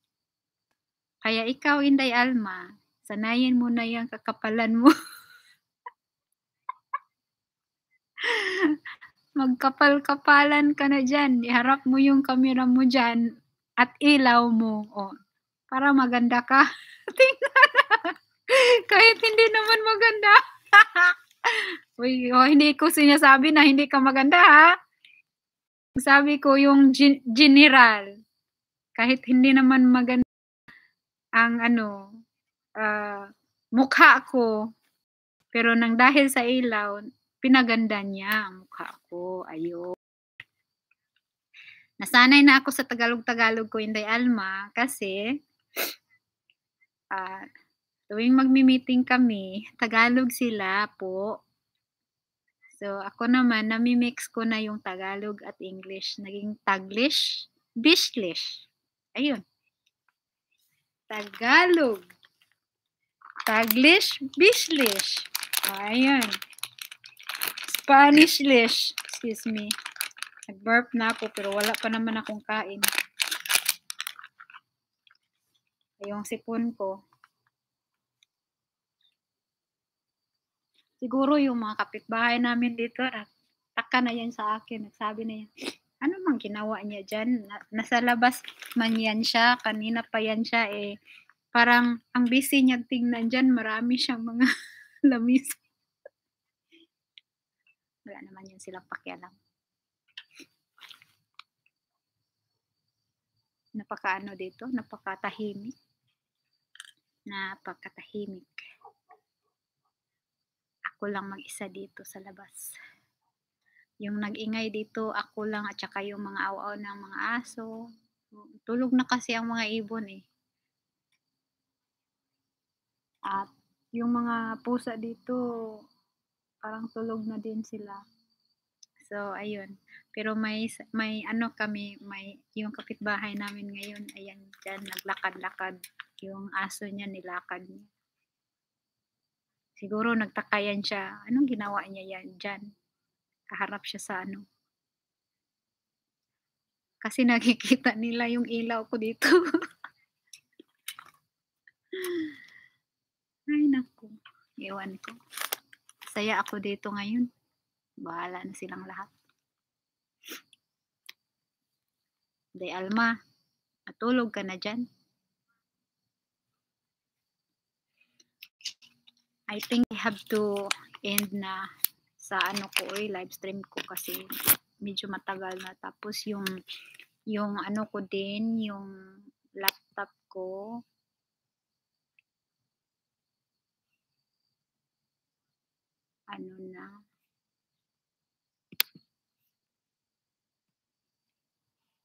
Kaya ikaw, Inday Alma, sanayin mo na yung kakapalan mo. Magkapal-kapalan ka na dyan. Iharap mo yung kamera mo dyan at ilaw mo. O, para maganda ka. Tingnan Kahit hindi naman maganda. Uy, oh, hindi ko sinasabi na hindi ka maganda ha. Sabi ko yung gen- general, kahit hindi naman maganda ang ano, uh, mukha ko, pero nang dahil sa ilaw, pinaganda niya ang mukha ko. ayo Nasanay na ako sa Tagalog-Tagalog ko, Inday Alma, kasi uh, tuwing magmi-meeting kami, Tagalog sila po. So, ako naman, nami-mix ko na yung Tagalog at English. Naging Taglish, Bishlish. Ayun. Tagalog. Taglish, Bishlish. Ayun. Spanishlish. Excuse me. Nag-burp na ako pero wala pa naman akong kain. Ayung sipon ko. siguro yung mga kapitbahay namin dito, taka na yan sa akin. Nagsabi na yan, ano mang ginawa niya dyan? Nasa labas man yan siya, kanina pa yan siya eh. Parang ang busy niya tingnan dyan, marami siyang mga lamis. Wala naman yun silang pakialam. Napakaano dito, napakatahimik. Napakatahimik ako lang mag-isa dito sa labas. Yung nag-ingay dito, ako lang at saka yung mga aw-aw ng mga aso. Tulog na kasi ang mga ibon eh. At yung mga pusa dito, parang tulog na din sila. So, ayun. Pero may, may ano kami, may, yung kapitbahay namin ngayon, ayan, dyan, naglakad-lakad. Yung aso niya, nilakad niya. Siguro nagtakayan siya. Anong ginawa niya yan dyan? Kaharap siya sa ano. Kasi nakikita nila yung ilaw ko dito. Ay, naku. Iwan ko. Saya ako dito ngayon. Bahala na silang lahat. De Alma, matulog ka na dyan. I think I have to end na sa ano ko eh, live stream ko kasi medyo matagal na. Tapos yung, yung ano ko din, yung laptop ko, ano na,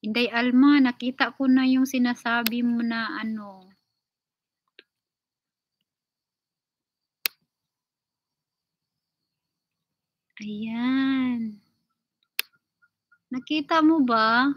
Inday Alma, nakita ko na yung sinasabi mo na ano, Ayan. Nakita mo ba?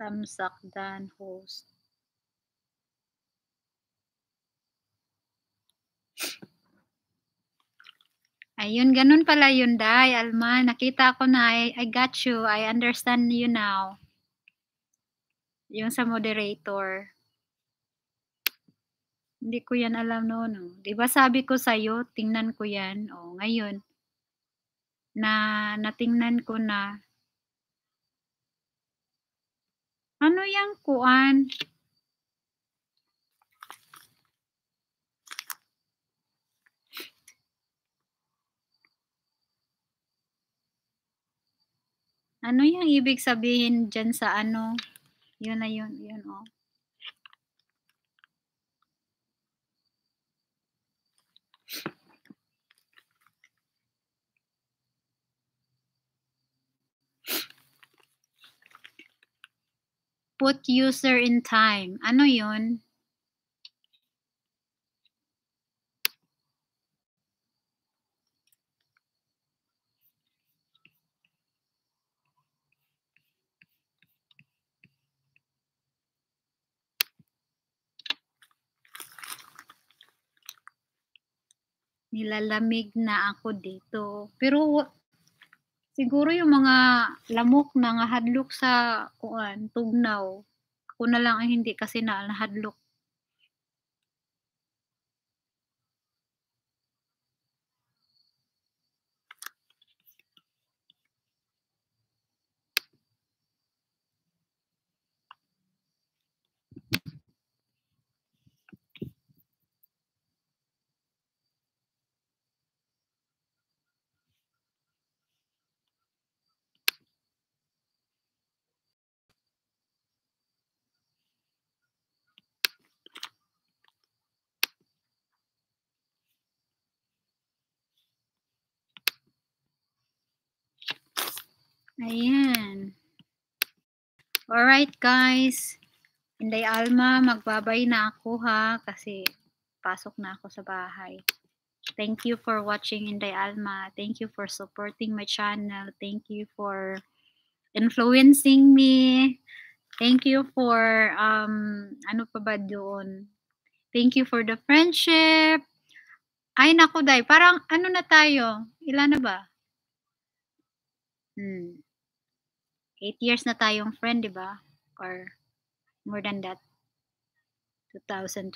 Tam host. Ayun, ganun pala yun, Day. Alma, nakita ko na. I, I got you. I understand you now. Yung sa moderator. Hindi ko yan alam noon. No? Oh. Di ba sabi ko sa'yo, tingnan ko yan. O, oh, ngayon, na natingnan ko na Ano yang kuan? Ano yung ibig sabihin dyan sa ano? Yun na yun, yun oh. put user in time. Ano yun? nilalamig na ako dito. Pero Siguro yung mga lamok na nga hadlok sa kuan, tugnaw. Ako na lang ay hindi kasi na nahadlok Ayan. Alright, guys. Inday Alma, magbabay na ako ha kasi pasok na ako sa bahay. Thank you for watching Inday Alma. Thank you for supporting my channel. Thank you for influencing me. Thank you for, um, ano pa ba doon? Thank you for the friendship. Ay, naku, day. Parang ano na tayo? Ilan na ba? Hmm. 8 years na tayong friend, di ba? Or more than that. 2012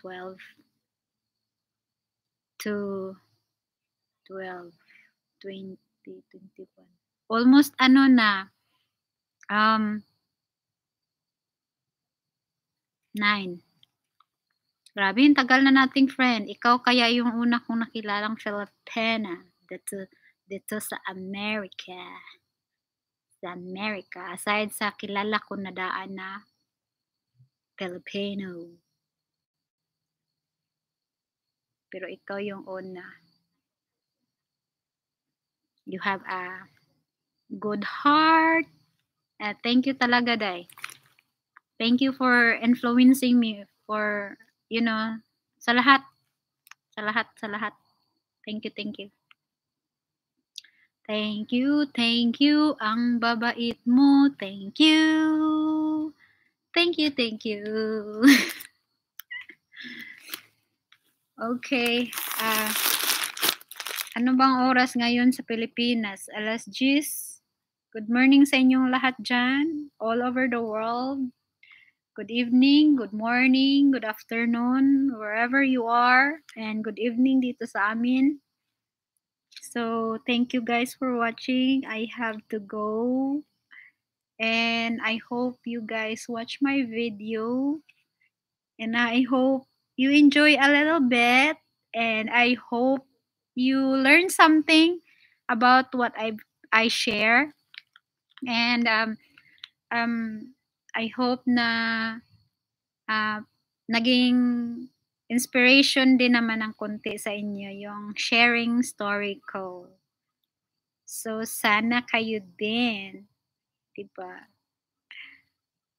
to 12, 20, 21. Almost ano na, um, 9. Grabe, yung tagal na nating friend. Ikaw kaya yung una kong nakilalang Filipina dito, dito sa America America. Aside sa kilala ko na daan na Filipino. Pero ikaw yung una. You have a good heart. Uh, thank you talaga, Day. Thank you for influencing me for, you know, sa lahat. Sa lahat, sa lahat. Thank you, thank you. Thank you, thank you, ang babait mo. Thank you. Thank you, thank you. okay. Uh, ano bang oras ngayon sa Pilipinas? Alas 10. Good morning sa inyong lahat dyan, all over the world. Good evening, good morning, good afternoon, wherever you are. And good evening dito sa amin. So thank you guys for watching. I have to go. And I hope you guys watch my video. And I hope you enjoy a little bit. And I hope you learn something about what I, I share. And um, um, I hope na uh, naging inspiration din naman ng konti sa inyo, yung sharing story ko. So, sana kayo din. Diba?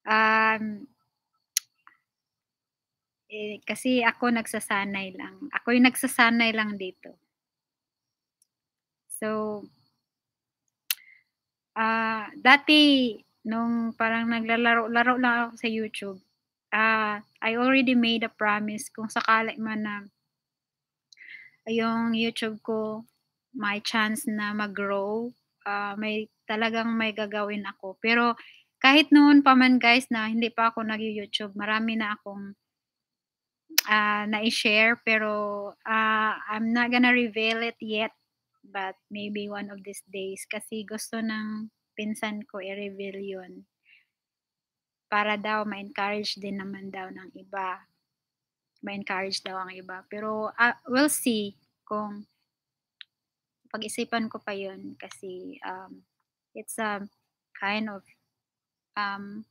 Um, eh, kasi ako nagsasanay lang. Ako yung nagsasanay lang dito. So, ah uh, dati, nung parang naglalaro-laro lang ako sa YouTube, uh, I already made a promise kung sakali man na yung YouTube ko may chance na mag-grow, uh, may talagang may gagawin ako. Pero kahit noon pa man guys na hindi pa ako nag-YouTube, marami na akong uh, na-share pero uh, I'm not gonna reveal it yet but maybe one of these days kasi gusto ng pinsan ko i-reveal yun para daw ma-encourage din naman daw ng iba. Ma-encourage daw ang iba. Pero uh, we'll see kung pag-isipan ko pa yun kasi um, it's a kind of um,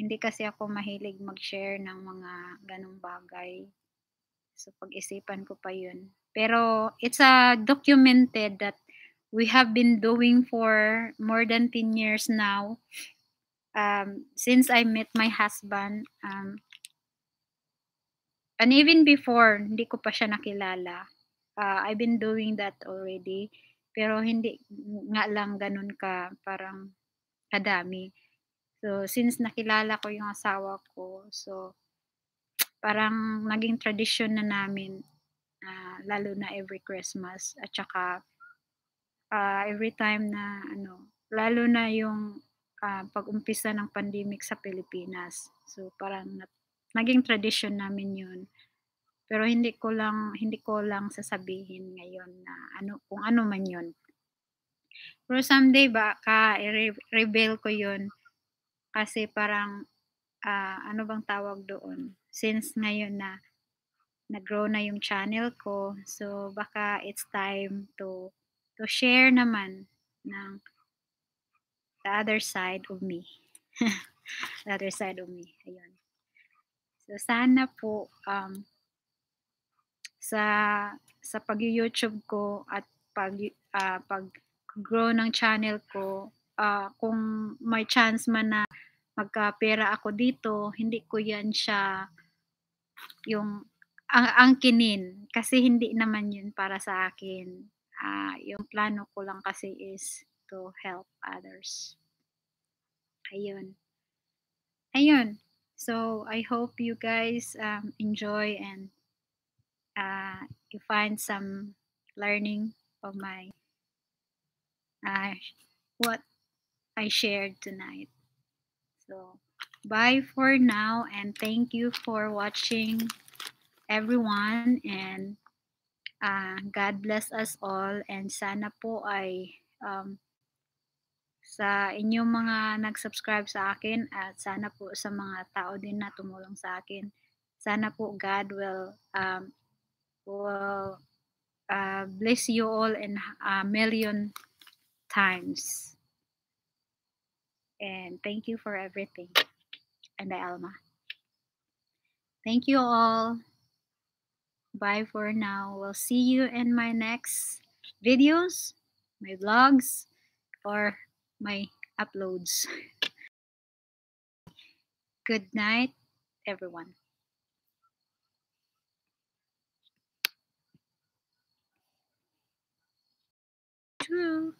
hindi kasi ako mahilig mag-share ng mga ganong bagay. So pag-isipan ko pa yun. Pero it's a documented that we have been doing for more than 10 years now um, since I met my husband, um, and even before, hindi ko pa siya nakilala. Uh, I've been doing that already. Pero hindi nga lang ganun ka parang kadami. So, since nakilala ko yung asawa ko, so parang naging tradition na namin, uh, lalo na every Christmas. At saka, uh, every time na ano, lalo na yung uh, pag-umpisa ng pandemic sa Pilipinas. So parang naging tradition namin 'yun. Pero hindi ko lang hindi ko lang sasabihin ngayon na ano kung ano man 'yun. Pero someday baka i-reveal ko 'yun kasi parang uh, ano bang tawag doon? Since ngayon na nag-grow na yung channel ko, so baka it's time to to share naman ng the other side of me. the other side of me. Ayun. So, sana po um, sa sa pag-YouTube ko at pag uh, ah, pag grow ng channel ko, uh, kung may chance man na magkapera ako dito, hindi ko yan siya yung ang kinin kasi hindi naman yun para sa akin. Uh, yung plano ko lang kasi is to help others. Ayun. Ayun. So, I hope you guys um, enjoy and uh, you find some learning of my uh, what I shared tonight. So, bye for now and thank you for watching everyone and uh, God bless us all and sana po ay um, sa inyong mga nag-subscribe sa akin at sana po sa mga tao din na tumulong sa akin. Sana po God will um, will uh, bless you all in a million times. And thank you for everything. And the Alma. Thank you all. Bye for now. We'll see you in my next videos, my vlogs, or my uploads. Good night, everyone. True.